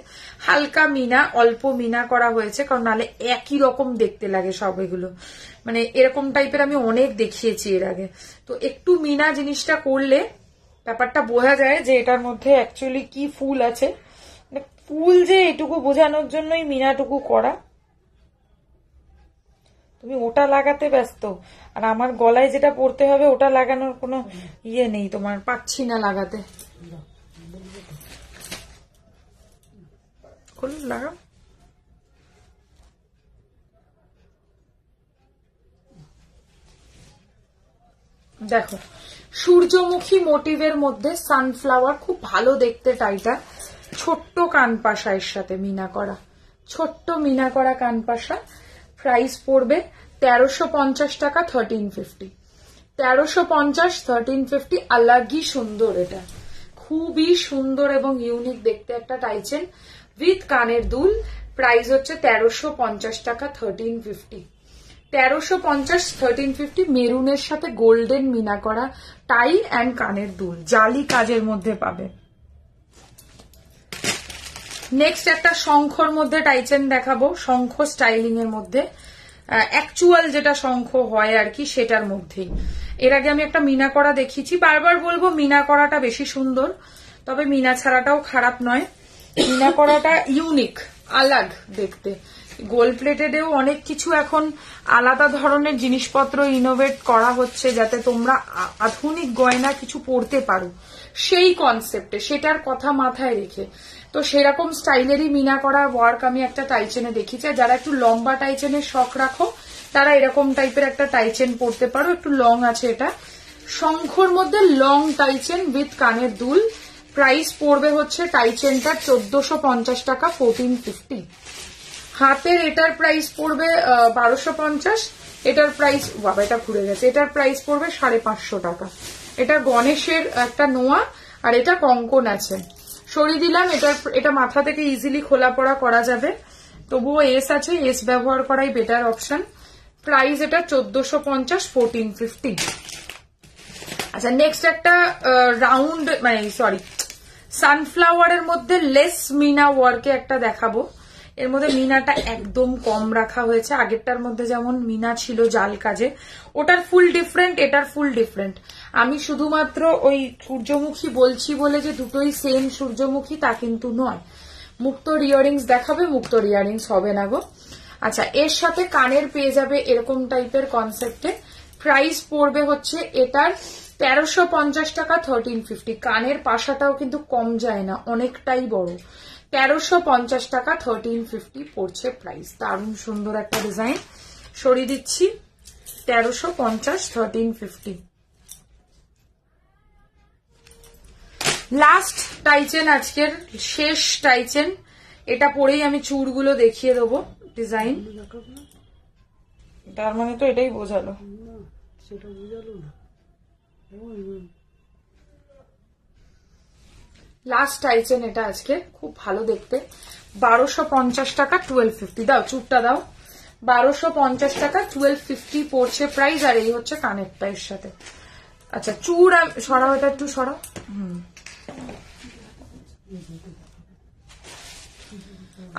হালকা মিনা অল্প মিনা করা হয়েছে কারণ নালে একই রকম দেখতে লাগে সব এগুলো মানে এরকম টাইপের আমি অনেক দেখিয়েছি এর আগে তো একটু মিনা জিনিসটা করলে ব্যাপারটা বোঝা যায় যে এটার মধ্যে অ্যাকচুয়ালি কি ফুল আছে ফুল যে এটুকু বোঝানোর জন্যই মিনাটুকু করা তুমি ওটা লাগাতে ব্যস্ত আর আমার গলায় যেটা পড়তে হবে ওটা লাগানোর কোনো ইয়ে নেই তোমার পাচ্ছি না লাগাতে দেখো সূর্যমুখী মোটিভের মধ্যে সানফ্লাওয়ার খুব ভালো দেখতে টাইটা ছোট্ট কানপাশা এর সাথে মিনা করা ছোট্ট মিনা করা কানপাশা প্রাইস পড়বে তেরোশো পঞ্চাশ টাকা থার্টিন ফিফটি তেরোশো পঞ্চাশ থার্টিন ফিফটি আলাগি সুন্দর এটা খুবই সুন্দর এবং ইউনিক দেখতে একটা টাইচেন উইথ কানের দুল প্রাইস হচ্ছে তেরোশো পঞ্চাশ টাকা থার্টিন ফিফটি তেরোশো পঞ্চাশ থার্টিন ফিফটি মেরুনের সাথে গোল্ডেন মিনা করা টাই অ্যান্ড কানের দুল জালি কাজের মধ্যে পাবে নেক্সট একটা শঙ্খর মধ্যে টাইচেন দেখাবো শঙ্খ স্টাইলিং এর মধ্যে অ্যাকচুয়াল যেটা শঙ্খ হয় আর কি সেটার মধ্যেই এর আগে আমি একটা মিনা করা দেখিয়েছি বারবার বলবো মিনা করাটা বেশি সুন্দর তবে মিনা ছাড়াটাও খারাপ নয় মিনা করাটা ইউনিক আলাগ দেখতে গোল প্লেটেডেও অনেক কিছু এখন আলাদা ধরনের জিনিসপত্র ইনোভেট করা হচ্ছে যাতে তোমরা আধুনিক গয়না কিছু পড়তে পারো সেই কনসেপ্টে সেটার কথা মাথায় রেখে তো সেরকম স্টাইলেরই মিনা করা ওয়ার্ক আমি একটা টাইচেনে দেখেছি যারা একটু লম্বা টাইচেনের শখ রাখো তারা এরকম টাইপের একটা টাইচেন পড়তে পারো একটু লং আছে এটা শঙ্খর মধ্যে লং টাইচেন উইথ কানের দুল প্রাইস পড়বে হচ্ছে টাইচেনটা চোদ্দশো পঞ্চাশ টাকা ফোরটিন ফিফটি হাতের এটার প্রাইস পড়বে বারোশো পঞ্চাশ এটার প্রাইস বাবা এটা ঘুরে গেছে এটার প্রাইস পড়বে সাড়ে পাঁচশো টাকা এটা গণেশের একটা নোয়া আর এটা কঙ্কন আছে সরিয়ে দিলাম এটা এটা মাথা থেকে ইজিলি খোলা পড়া করা যাবে তবুও এস আছে এস ব্যবহার করাই বেটার অপশন প্রাইস এটা চোদ্দশো পঞ্চাশ ফোরটিন ফিফটি আচ্ছা নেক্সট একটা রাউন্ড মানে সরি সানফ্লাওয়ারের মধ্যে লেস মিনা ওয়ার্কে একটা দেখাবো এর মধ্যে মিনাটা একদম কম রাখা হয়েছে আগেরটার মধ্যে যেমন মিনা ছিল জাল কাজে ওটার ফুল ডিফারেন্ট এটার ফুল ডিফারেন্ট আমি শুধুমাত্র ওই সূর্যমুখী বলছি বলে যে দুটোই সেম সূর্যমুখী তা কিন্তু নয় মুক্ত ইয়ারিংস দেখাবে মুক্ত ইয়ারিংস হবে না গো আচ্ছা এর সাথে কানের পেয়ে যাবে এরকম টাইপের কনসেপ্টে প্রাইস পড়বে হচ্ছে এটার তেরোশো পঞ্চাশ টাকা থার্টিন ফিফটি কানের পাশাটাও কিন্তু কম যায় না অনেকটাই বড় তেরোশো পঞ্চাশ টাকা থার্টিন ফিফটি পড়ছে প্রাইস দারুণ সুন্দর একটা ডিজাইন সরিয়ে দিচ্ছি তেরোশো পঞ্চাশ থার্টিন ফিফটি লাস্ট টাইচেন আজকের শেষ টাইচেন এটা পরেই আমি চুড়গুলো দেখিয়ে দেবো ডিজাইন তার মানে তো এটাই বোঝালো লাস্ট টাইচেন এটা আজকে খুব ভালো দেখতে বারোশো পঞ্চাশ টাকা টুয়েলভ ফিফটি দাও চুপটা দাও বারোশো পঞ্চাশ টাকা টুয়েলভ ফিফটি পড়ছে প্রাইস আর এই হচ্ছে কানেক্টটা এর সাথে আচ্ছা চুড় সরাও এটা একটু সরাও হুম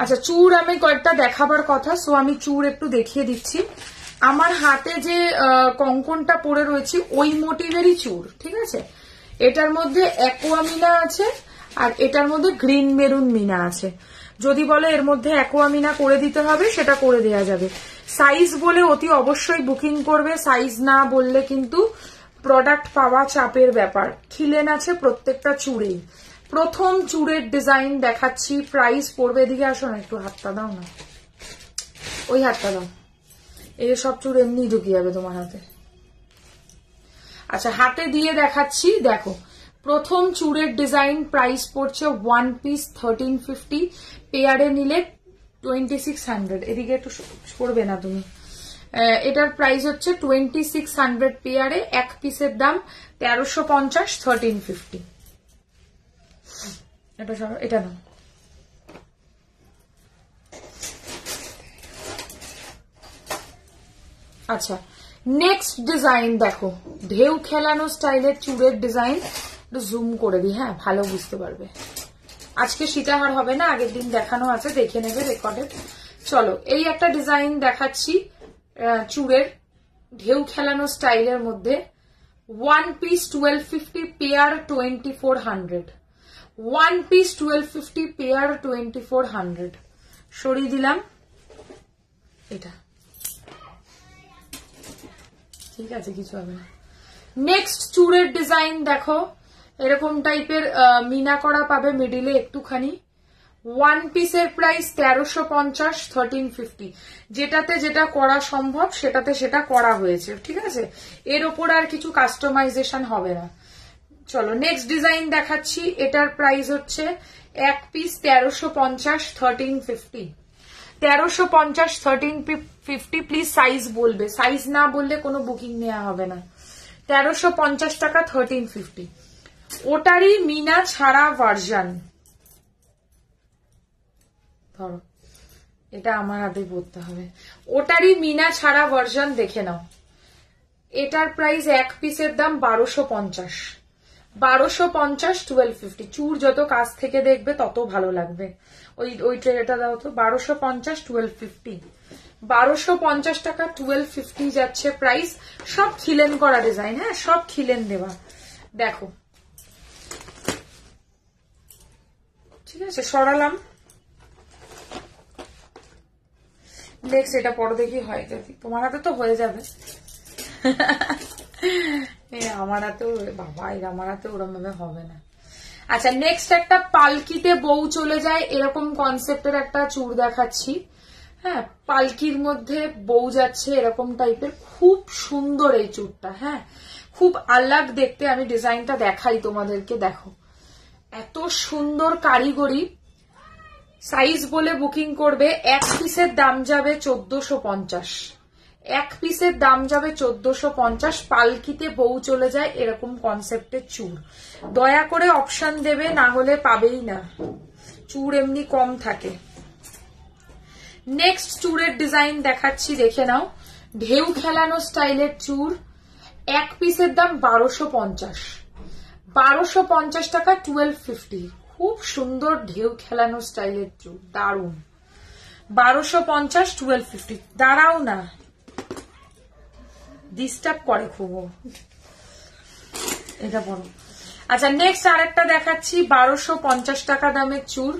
আচ্ছা চুর আমি কয়েকটা দেখাবার কথা সো আমি চুর একটু দেখিয়ে দিচ্ছি আমার হাতে যে কঙ্কনটা পরে রয়েছে ওই মোটিভেরই চুর ঠিক আছে এটার মধ্যে অ্যাকোয়ামিনা আছে আর এটার মধ্যে গ্রিন মেরুন মিনা আছে যদি বলে এর মধ্যে অ্যাকোয়ামিনা করে দিতে হবে সেটা করে দেয়া যাবে সাইজ বলে অতি অবশ্যই বুকিং করবে সাইজ না বললে কিন্তু প্রোডাক্ট পাওয়া চাপের ব্যাপার খিলেন আছে প্রত্যেকটা চুড়েই প্রথম চুড়ের ডিজাইন দেখাচ্ছি প্রাইস পড়বে এদিকে আসো না একটু হাতটা দাও না ওই হাতটা দাও এই সব চুড় এমনি ঢুকিয়ে যাবে তোমার হাতে আচ্ছা হাতে দিয়ে দেখাচ্ছি দেখো প্রথম চুড়ের ডিজাইন প্রাইস পড়ছে ওয়ান পিস থার্টিন ফিফটি পেয়ারে নিলে টোয়েন্টি সিক্স হান্ড্রেড এদিকে একটু পড়বে না তুমি এটার প্রাইস হচ্ছে টোয়েন্টি সিক্স হান্ড্রেড পেয়ারে এক পিসের দাম তেরোশো পঞ্চাশ থার্টিন ফিফটি এটা সরো আচ্ছা নেক্সট ডিজাইন দেখো ঢেউ খেলানো স্টাইলের চুড়ের ডিজাইন একটু জুম করে দিই হ্যাঁ ভালো বুঝতে পারবে আজকে সীতাহার হবে না আগের দিন দেখানো আছে দেখে নেবে রেকর্ডে চলো এই একটা ডিজাইন দেখাচ্ছি চুড়ের ঢেউ খেলানো স্টাইলের মধ্যে one piece twelve fifty pair twenty four hundred one piece twelve fifty pair twenty four hundred সরিয়ে দিলাম এটা ঠিক আছে কিছু হবে না নেক্সট চুড়ের ডিজাইন দেখো এরকম টাইপের মিনা করা পাবে মিডিলে একটুখানি ওয়ান পিসের প্রাইস তেরোশো পঞ্চাশ থার্টিন ফিফটি যেটাতে যেটা করা সম্ভব সেটাতে সেটা করা হয়েছে ঠিক আছে এর ওপর আর কিছু কাস্টমাইজেশন হবে না চলো নেক্সট ডিজাইন দেখাচ্ছি এটার প্রাইস হচ্ছে এক পিস তেরোশো পঞ্চাশ থার্টিন ফিফটি তেরোশো পঞ্চাশ থার্টিন ফিফটি প্লিজ সাইজ বলবে সাইজ না বললে কোনো বুকিং নেওয়া হবে না তেরোশো পঞ্চাশ টাকা থার্টিন ফিফটি ওটারই মিনা ছাড়া ভার্জন ধরো এটা আমার হাতে পড়তে হবে ওটারই মিনা ছাড়া ভার্সন দেখে নাও এটার প্রাইস এক পিসের দাম বারোশো পঞ্চাশ বারোশো পঞ্চাশ টুয়েলভ ফিফটি চুর যত কাছ থেকে দেখবে তত ভালো লাগবে ওই ওই ট্রেটা দাও তো বারোশো পঞ্চাশ টুয়েলভ ফিফটি বারোশো পঞ্চাশ টাকা টুয়েলভ ফিফটি যাচ্ছে প্রাইস সব খিলেন করা ডিজাইন হ্যাঁ সব খিলেন দেওয়া দেখো ঠিক আছে সরালাম নেক্সট এটা পরে দেখি হয় যদি তোমার হাতে তো হয়ে যাবে আমার হাতেও বাবা এর আমার হাতে ওরম ভাবে হবে না আচ্ছা নেক্সট একটা পালকিতে বউ চলে যায় এরকম কনসেপ্টের একটা চুর দেখাচ্ছি হ্যাঁ পালকির মধ্যে বউ যাচ্ছে এরকম টাইপের খুব সুন্দর এই চুরটা হ্যাঁ খুব আল্লাগ দেখতে আমি ডিজাইনটা দেখাই তোমাদেরকে দেখো এত সুন্দর কারিগরি সাইজ বলে বুকিং করবে এক পিসের দাম যাবে চোদ্দশো পঞ্চাশ এক পিসের দাম যাবে চোদ্দশো পঞ্চাশ পালকিতে বউ চলে যায় এরকম কনসেপ্টের চুর দয়া করে অপশন দেবে না হলে পাবেই না চুর এমনি কম থাকে নেক্সট চুরের ডিজাইন দেখাচ্ছি দেখে নাও ঢেউ খেলানো স্টাইলের চুর এক পিসের দাম বারোশো পঞ্চাশ বারোশো পঞ্চাশ টাকা টুয়েলভ ফিফটি খুব সুন্দর ঢেউ খেলানো স্টাইলের চুল দারুন বারোশো পঞ্চাশ টুয়েলভ ফিফটি দাঁড়াও না ডিস্টার্ব করে খুব এটা বড় আচ্ছা নেক্সট আর একটা দেখাচ্ছি বারোশো পঞ্চাশ টাকা দামের চুর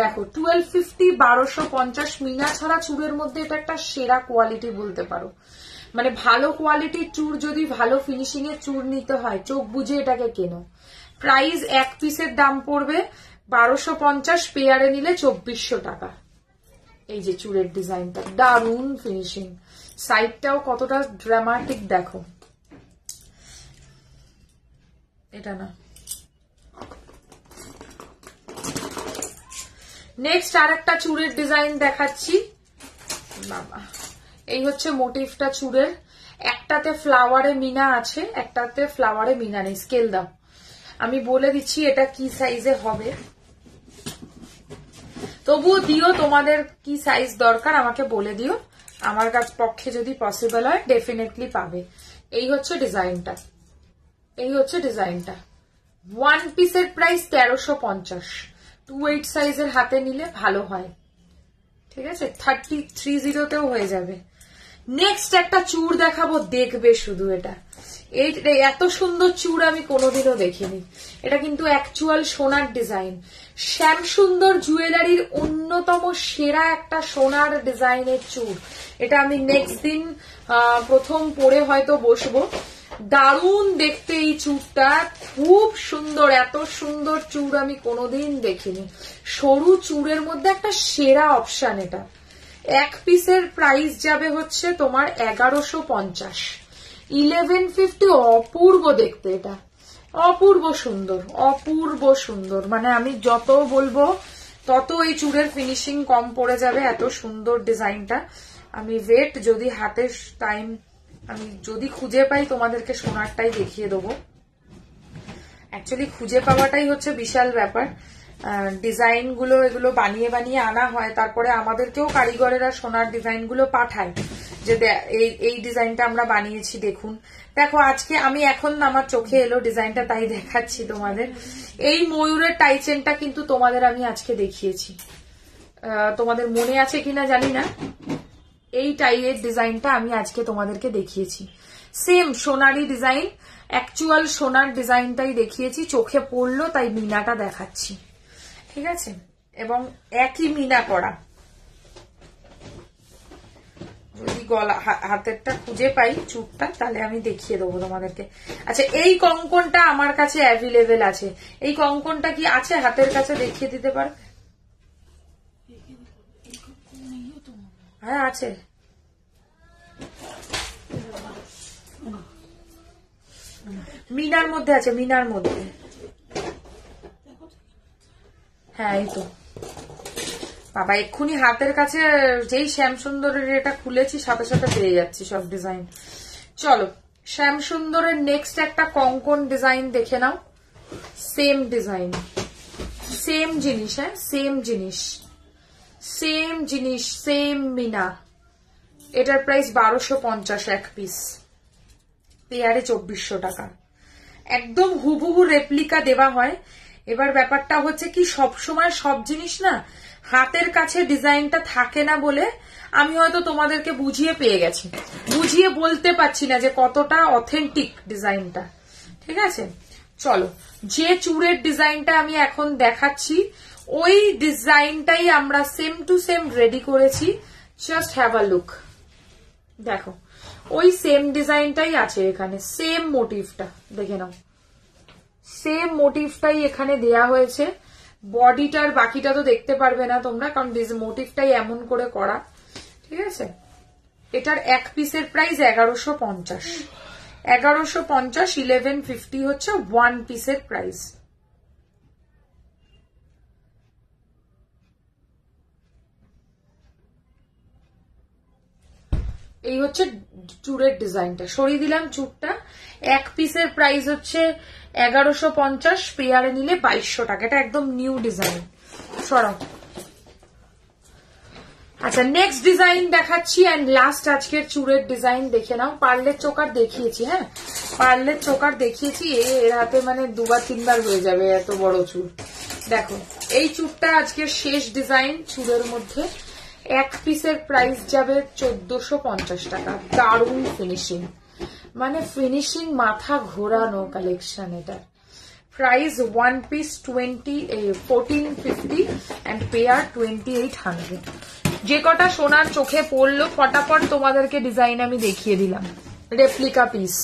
দেখো টুয়েলভ ফিফটি বারোশো পঞ্চাশ মিনা ছাড়া চুরের মধ্যে এটা একটা সেরা কোয়ালিটি বলতে পারো মানে ভালো কোয়ালিটির চুর যদি ভালো ফিনিশিং এর চুর নিতে হয় চোখ বুঝে এটাকে কেনো প্রাইস এক পিসের দাম পড়বে বারোশো পঞ্চাশ পেয়ারে নিলে চব্বিশশো টাকা এই যে চুরের ডিজাইনটা দারুন ফিনিশিং সাইডটাও কতটা ড্রামাটিক দেখো এটা না নেক্সট আর একটা চুরের ডিজাইন দেখাচ্ছি বাবা এই হচ্ছে মোটিভটা চুরের একটাতে ফ্লাওয়ারে মিনা আছে একটাতে ফ্লাওয়ারে মিনা নেই স্কেল দাও আমি বলে দিচ্ছি এটা কি সাইজে হবে তবুও দিও তোমাদের কি সাইজ দরকার আমাকে বলে দিও আমার কাছ পক্ষে যদি পসিবল হয় ডেফিনেটলি পাবে এই হচ্ছে ডিজাইনটা এই হচ্ছে ডিজাইনটা ওয়ান পিসের প্রাইস তেরোশো পঞ্চাশ টু এইট সাইজের হাতে নিলে ভালো হয় ঠিক আছে থার্টি থ্রি জিরোতেও হয়ে যাবে নেক্সট একটা চুর দেখাবো দেখবে শুধু এটা এত সুন্দর চূড় আমি কোনোদিনও দেখিনি এটা কিন্তু অ্যাকচুয়াল সোনার ডিজাইন শ্যাম সুন্দর জুয়েলারির অন্যতম সেরা একটা সোনার ডিজাইনের চূড় এটা আমি নেক্সট দিন প্রথম পরে হয়তো বসবো দারুণ দেখতে এই চূড়টা খুব সুন্দর এত সুন্দর চূড় আমি কোনোদিন দেখিনি সরু চূড়ের মধ্যে একটা সেরা অপশান এটা এক পিসের প্রাইস যাবে হচ্ছে তোমার এগারোশো পঞ্চাশ ইলেভেন ফিফটি অপূর্ব দেখতে এটা অপূর্ব সুন্দর অপূর্ব সুন্দর মানে আমি যত বলবো তত এই চুড়ের ফিনিশিং কম পড়ে যাবে এত সুন্দর ডিজাইনটা আমি ওয়েট যদি হাতে টাইম আমি যদি খুঁজে পাই তোমাদেরকে সোনারটাই দেখিয়ে দেবো অ্যাকচুয়ালি খুঁজে পাওয়াটাই হচ্ছে বিশাল ব্যাপার ডিজাইনগুলো এগুলো বানিয়ে বানিয়ে আনা হয় তারপরে আমাদেরকেও কারিগরেরা সোনার ডিজাইনগুলো পাঠায় যে এই এই ডিজাইনটা আমরা বানিয়েছি দেখুন দেখো আজকে আমি এখন আমার চোখে এলো ডিজাইনটা তাই দেখাচ্ছি তোমাদের এই ময়ূরের টাইচেনটা কিন্তু তোমাদের আমি আজকে দেখিয়েছি তোমাদের মনে আছে কিনা জানি না এই টাইয়ের ডিজাইনটা আমি আজকে তোমাদেরকে দেখিয়েছি সেম সোনারি ডিজাইন অ্যাকচুয়াল সোনার ডিজাইনটাই দেখিয়েছি চোখে পড়লো তাই মিনাটা দেখাচ্ছি ঠিক আছে এবং একই মিনা করা যদি গলা হাতেরটা খুঁজে পাই চুপটা তাহলে আমি দেখিয়ে দেবো তোমাদেরকে আচ্ছা এই কঙ্কনটা আমার কাছে অ্যাভেলেবেল আছে এই কঙ্কনটা কি আছে হাতের কাছে দেখিয়ে দিতে পার হ্যাঁ আছে মিনার মধ্যে আছে মিনার মধ্যে হ্যাঁ এই তো বাবা এক্ষুনি হাতের কাছে যেই শ্যামসুন্দরের এটা খুলেছি সাথে সাথে পেয়ে যাচ্ছি সব ডিজাইন চলো শ্যামসুন্দরের নেক্সট একটা কঙ্কন ডিজাইন দেখে নাও সেম ডিজাইন সেম জিনিস হ্যাঁ সেম জিনিস সেম জিনিস সেম মিনা এটার প্রাইস বারোশো পঞ্চাশ এক পিস পেয়ারে চব্বিশশো টাকা একদম হুবহু রেপ্লিকা দেওয়া হয় এবার ব্যাপারটা হচ্ছে কি সব সময় সব জিনিস না হাতের কাছে ডিজাইনটা থাকে না বলে আমি হয়তো তোমাদেরকে বুঝিয়ে পেয়ে গেছি বুঝিয়ে বলতে পারছি না যে কতটা অথেন্টিক ডিজাইনটা ঠিক আছে চলো যে চুড়ের ডিজাইনটা আমি এখন দেখাচ্ছি ওই ডিজাইনটাই আমরা সেম টু সেম রেডি করেছি জাস্ট হ্যাভ আ লুক দেখো ওই সেম ডিজাইনটাই আছে এখানে সেম মোটিভটা দেখে নাও সেম মোটিভটাই এখানে দেয়া হয়েছে বডিটার বাকিটা তো দেখতে পারবে না তোমরা কারণ মোটিভটাই এমন করে করা ঠিক আছে এটার এক পিসের প্রাইস এগারোশো পঞ্চাশ এগারোশো পঞ্চাশ ইলেভেন ফিফটি হচ্ছে ওয়ান পিসের প্রাইস এই হচ্ছে চুরের ডিজাইনটা সরিয়ে দিলাম চুরটা এক পিসের প্রাইস হচ্ছে এগারোশো পঞ্চাশ পেয়ারে নিলে বাইশশো টাকা এটা একদম নিউ ডিজাইন সরম আচ্ছা নেক্সট ডিজাইন দেখাচ্ছি অ্যান্ড লাস্ট আজকের চুরের ডিজাইন দেখে নাও পার্লের চোকার দেখিয়েছি হ্যাঁ পার্লের চোকার দেখিয়েছি এর হাতে মানে দুবার তিনবার হয়ে যাবে এত বড় চুর দেখো এই চুরটা আজকের শেষ ডিজাইন চুরের মধ্যে এক পিসের প্রাইস যাবে চোদ্দশো টাকা দারুণ ফিনিশিং মানে ফিনিশিং মাথা ঘোরানো কালেকশন এটার price one piece twenty fourteen fifty and pair twenty eight hundred যে কটা সোনার চোখে পড়লো ফটাফট তোমাদেরকে ডিজাইন আমি দেখিয়ে দিলাম রেপ্লিকা পিস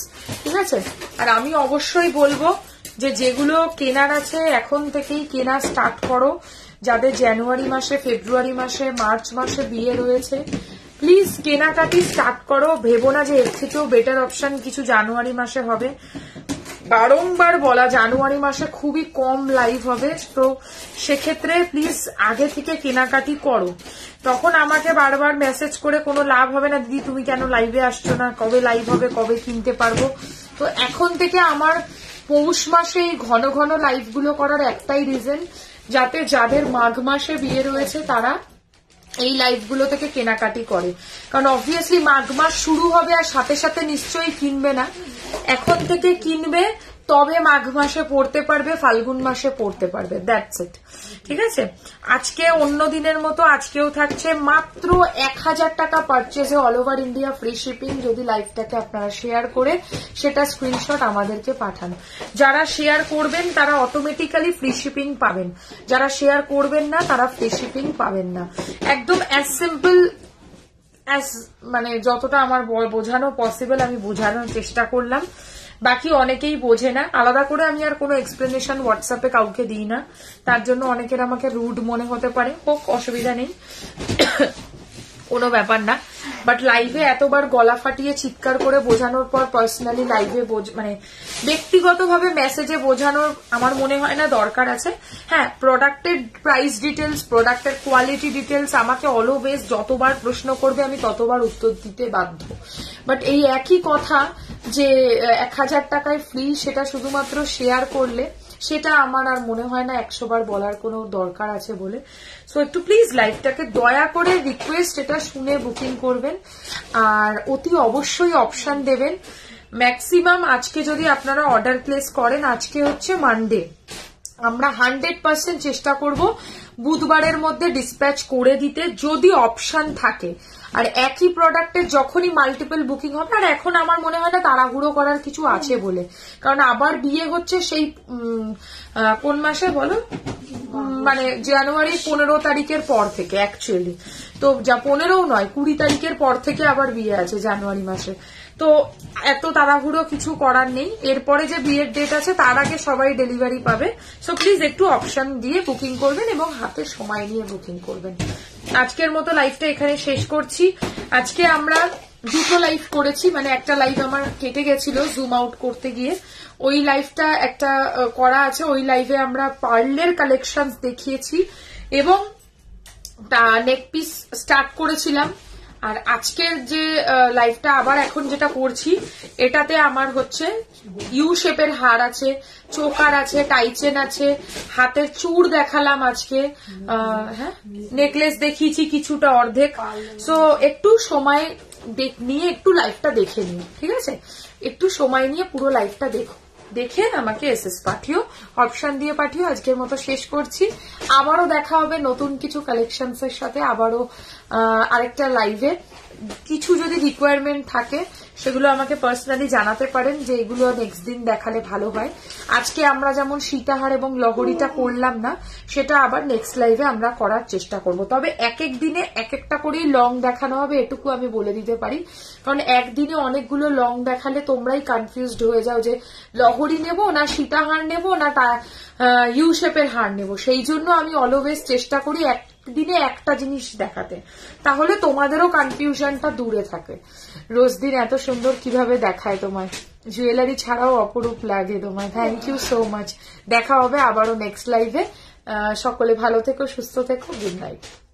ঠিক আছে আর আমি অবশ্যই বলবো যে যেগুলো কেনার আছে এখন থেকেই কেনা স্টার্ট করো যাদের জানুয়ারি মাসে ফেব্রুয়ারি মাসে মার্চ মাসে বিয়ে রয়েছে প্লিজ কেনাকাটি স্টার্ট করো ভেবো না যে এর থেকেও বেটার অপশন কিছু জানুয়ারি মাসে হবে বারংবার বলা জানুয়ারি মাসে খুবই কম লাইভ হবে তো সেক্ষেত্রে প্লিজ আগে থেকে কেনাকাটি করো তখন আমাকে বারবার মেসেজ করে কোনো লাভ হবে না দিদি তুমি কেন লাইভে আসছো না কবে লাইভ হবে কবে কিনতে পারবো তো এখন থেকে আমার পৌষ মাসে এই ঘন ঘন লাইভগুলো করার একটাই রিজন যাতে যাদের মাঘ মাসে বিয়ে রয়েছে তারা এই লাইফগুলো থেকে কেনাকাটি করে কারণ অবভিয়াসলি মাঘ মাস শুরু হবে আর সাথে সাথে নিশ্চয়ই কিনবে না এখন থেকে কিনবে তবে মাঘ মাসে পড়তে পারবে ফাল্গুন মাসে পড়তে পারবে দ্যাটস ইট ঠিক আছে আজকে অন্য দিনের মতো আজকেও থাকছে মাত্র এক হাজার টাকা পারচেজে all over India free shipping যদি লাইভটাকে আপনারা শেয়ার করে সেটা স্ক্রিনশট আমাদেরকে পাঠান যারা শেয়ার করবেন তারা অটোমেটিক্যালি ফ্রি শিপিং পাবেন যারা শেয়ার করবেন না তারা ফ্রি শিপিং পাবেন না একদম অ্যাজ সিম্পল অ্যাজ মানে যতটা আমার বোঝানো পসিবল আমি বোঝানোর চেষ্টা করলাম বাকি অনেকেই বোঝে না আলাদা করে আমি আর কোনো এক্সপ্লেনেশন হোয়াটসঅ্যাপে কাউকে দিই না তার জন্য অনেকের আমাকে রুড মনে হতে পারে হোক অসুবিধা নেই কোনো ব্যাপার না বাট লাইভে এতবার গলা ফাটিয়ে চিৎকার করে বোঝানোর পর পার্সোনালি লাইভে মানে ব্যক্তিগতভাবে মেসেজে বোঝানোর আমার মনে হয় না দরকার আছে হ্যাঁ প্রোডাক্টের প্রাইস ডিটেলস প্রোডাক্টের কোয়ালিটি ডিটেলস আমাকে অলওয়েজ যতবার প্রশ্ন করবে আমি ততবার উত্তর দিতে বাধ্য বাট এই একই কথা যে এক হাজার টাকায় ফ্রি সেটা শুধুমাত্র শেয়ার করলে সেটা আমার আর মনে হয় না একশো বার বলার কোনো দরকার আছে বলে সো একটু প্লিজ লাইফটাকে দয়া করে রিকোয়েস্ট এটা শুনে বুকিং করবেন আর অতি অবশ্যই অপশান দেবেন ম্যাক্সিমাম আজকে যদি আপনারা অর্ডার প্লেস করেন আজকে হচ্ছে মানডে আমরা হান্ড্রেড পার্সেন্ট চেষ্টা করব বুধবারের মধ্যে ডিসপ্যাচ করে দিতে যদি অপশান থাকে আর একই প্রোডাক্টের যখনই মাল্টিপল বুকিং হবে আর এখন আমার মনে হয় না তাড়াহুড়ো করার কিছু আছে বলে কারণ আবার বিয়ে হচ্ছে সেই কোন মাসে বলো মানে জানুয়ারি পনেরো তারিখের পর থেকে অ্যাকচুয়ালি তো যা পনেরো নয় কুড়ি তারিখের পর থেকে আবার বিয়ে আছে জানুয়ারি মাসে তো এত তাড়াহুড়ো কিছু করার নেই এরপরে যে বিয়ের ডেট আছে তার আগে সবাই ডেলিভারি পাবে সো প্লিজ একটু অপশন দিয়ে বুকিং করবেন এবং হাতে সময় নিয়ে বুকিং করবেন আজকের মতো লাইভটা এখানে শেষ করছি আজকে আমরা দুটো লাইভ করেছি মানে একটা লাইভ আমার কেটে গেছিল জুম আউট করতে গিয়ে ওই লাইফটা একটা করা আছে ওই লাইভে আমরা পার্লের কালেকশন দেখিয়েছি এবং নেক পিস স্টার্ট করেছিলাম আর আজকের যে লাইফটা আবার এখন যেটা করছি এটাতে আমার হচ্ছে ইউ শেপের হার আছে চোকার আছে টাইচেন আছে হাতের চুর দেখালাম আজকে হ্যাঁ নেকলেস দেখিয়েছি কিছুটা অর্ধেক সো একটু সময় নিয়ে একটু লাইফটা দেখে নিও ঠিক আছে একটু সময় নিয়ে পুরো লাইফটা দেখো দেখে আমাকে এস এস পাঠিও অপশন দিয়ে পাঠিও আজকের মতো শেষ করছি আবারও দেখা হবে নতুন কিছু কালেকশনসের সাথে আবারও আরেকটা লাইভে কিছু যদি রিকোয়ারমেন্ট থাকে সেগুলো আমাকে পার্সোনালি জানাতে পারেন যে এগুলো নেক্সট দিন দেখালে ভালো হয় আজকে আমরা যেমন সীতাহার এবং লহরিটা করলাম না সেটা আবার নেক্সট লাইভে আমরা করার চেষ্টা করব তবে এক এক দিনে এক একটা করেই লং দেখানো হবে এটুকু আমি বলে দিতে পারি কারণ একদিনে অনেকগুলো লং দেখালে তোমরাই কনফিউজড হয়ে যাও যে লহরি নেব না সীতাহার নেব না ইউ শেপের হার নেব সেই জন্য আমি অলওয়েজ চেষ্টা করি এক দিনে একটা জিনিস দেখাতে তাহলে তোমাদেরও কনফিউশনটা দূরে থাকে রোজ দিন এত সুন্দর কিভাবে দেখায় তোমায় জুয়েলারি ছাড়াও অপরূপ লাগে তোমায় থ্যাংক ইউ সো মাচ দেখা হবে আবারও নেক্সট লাইভে সকলে ভালো থেকো সুস্থ থেকো গুড নাইট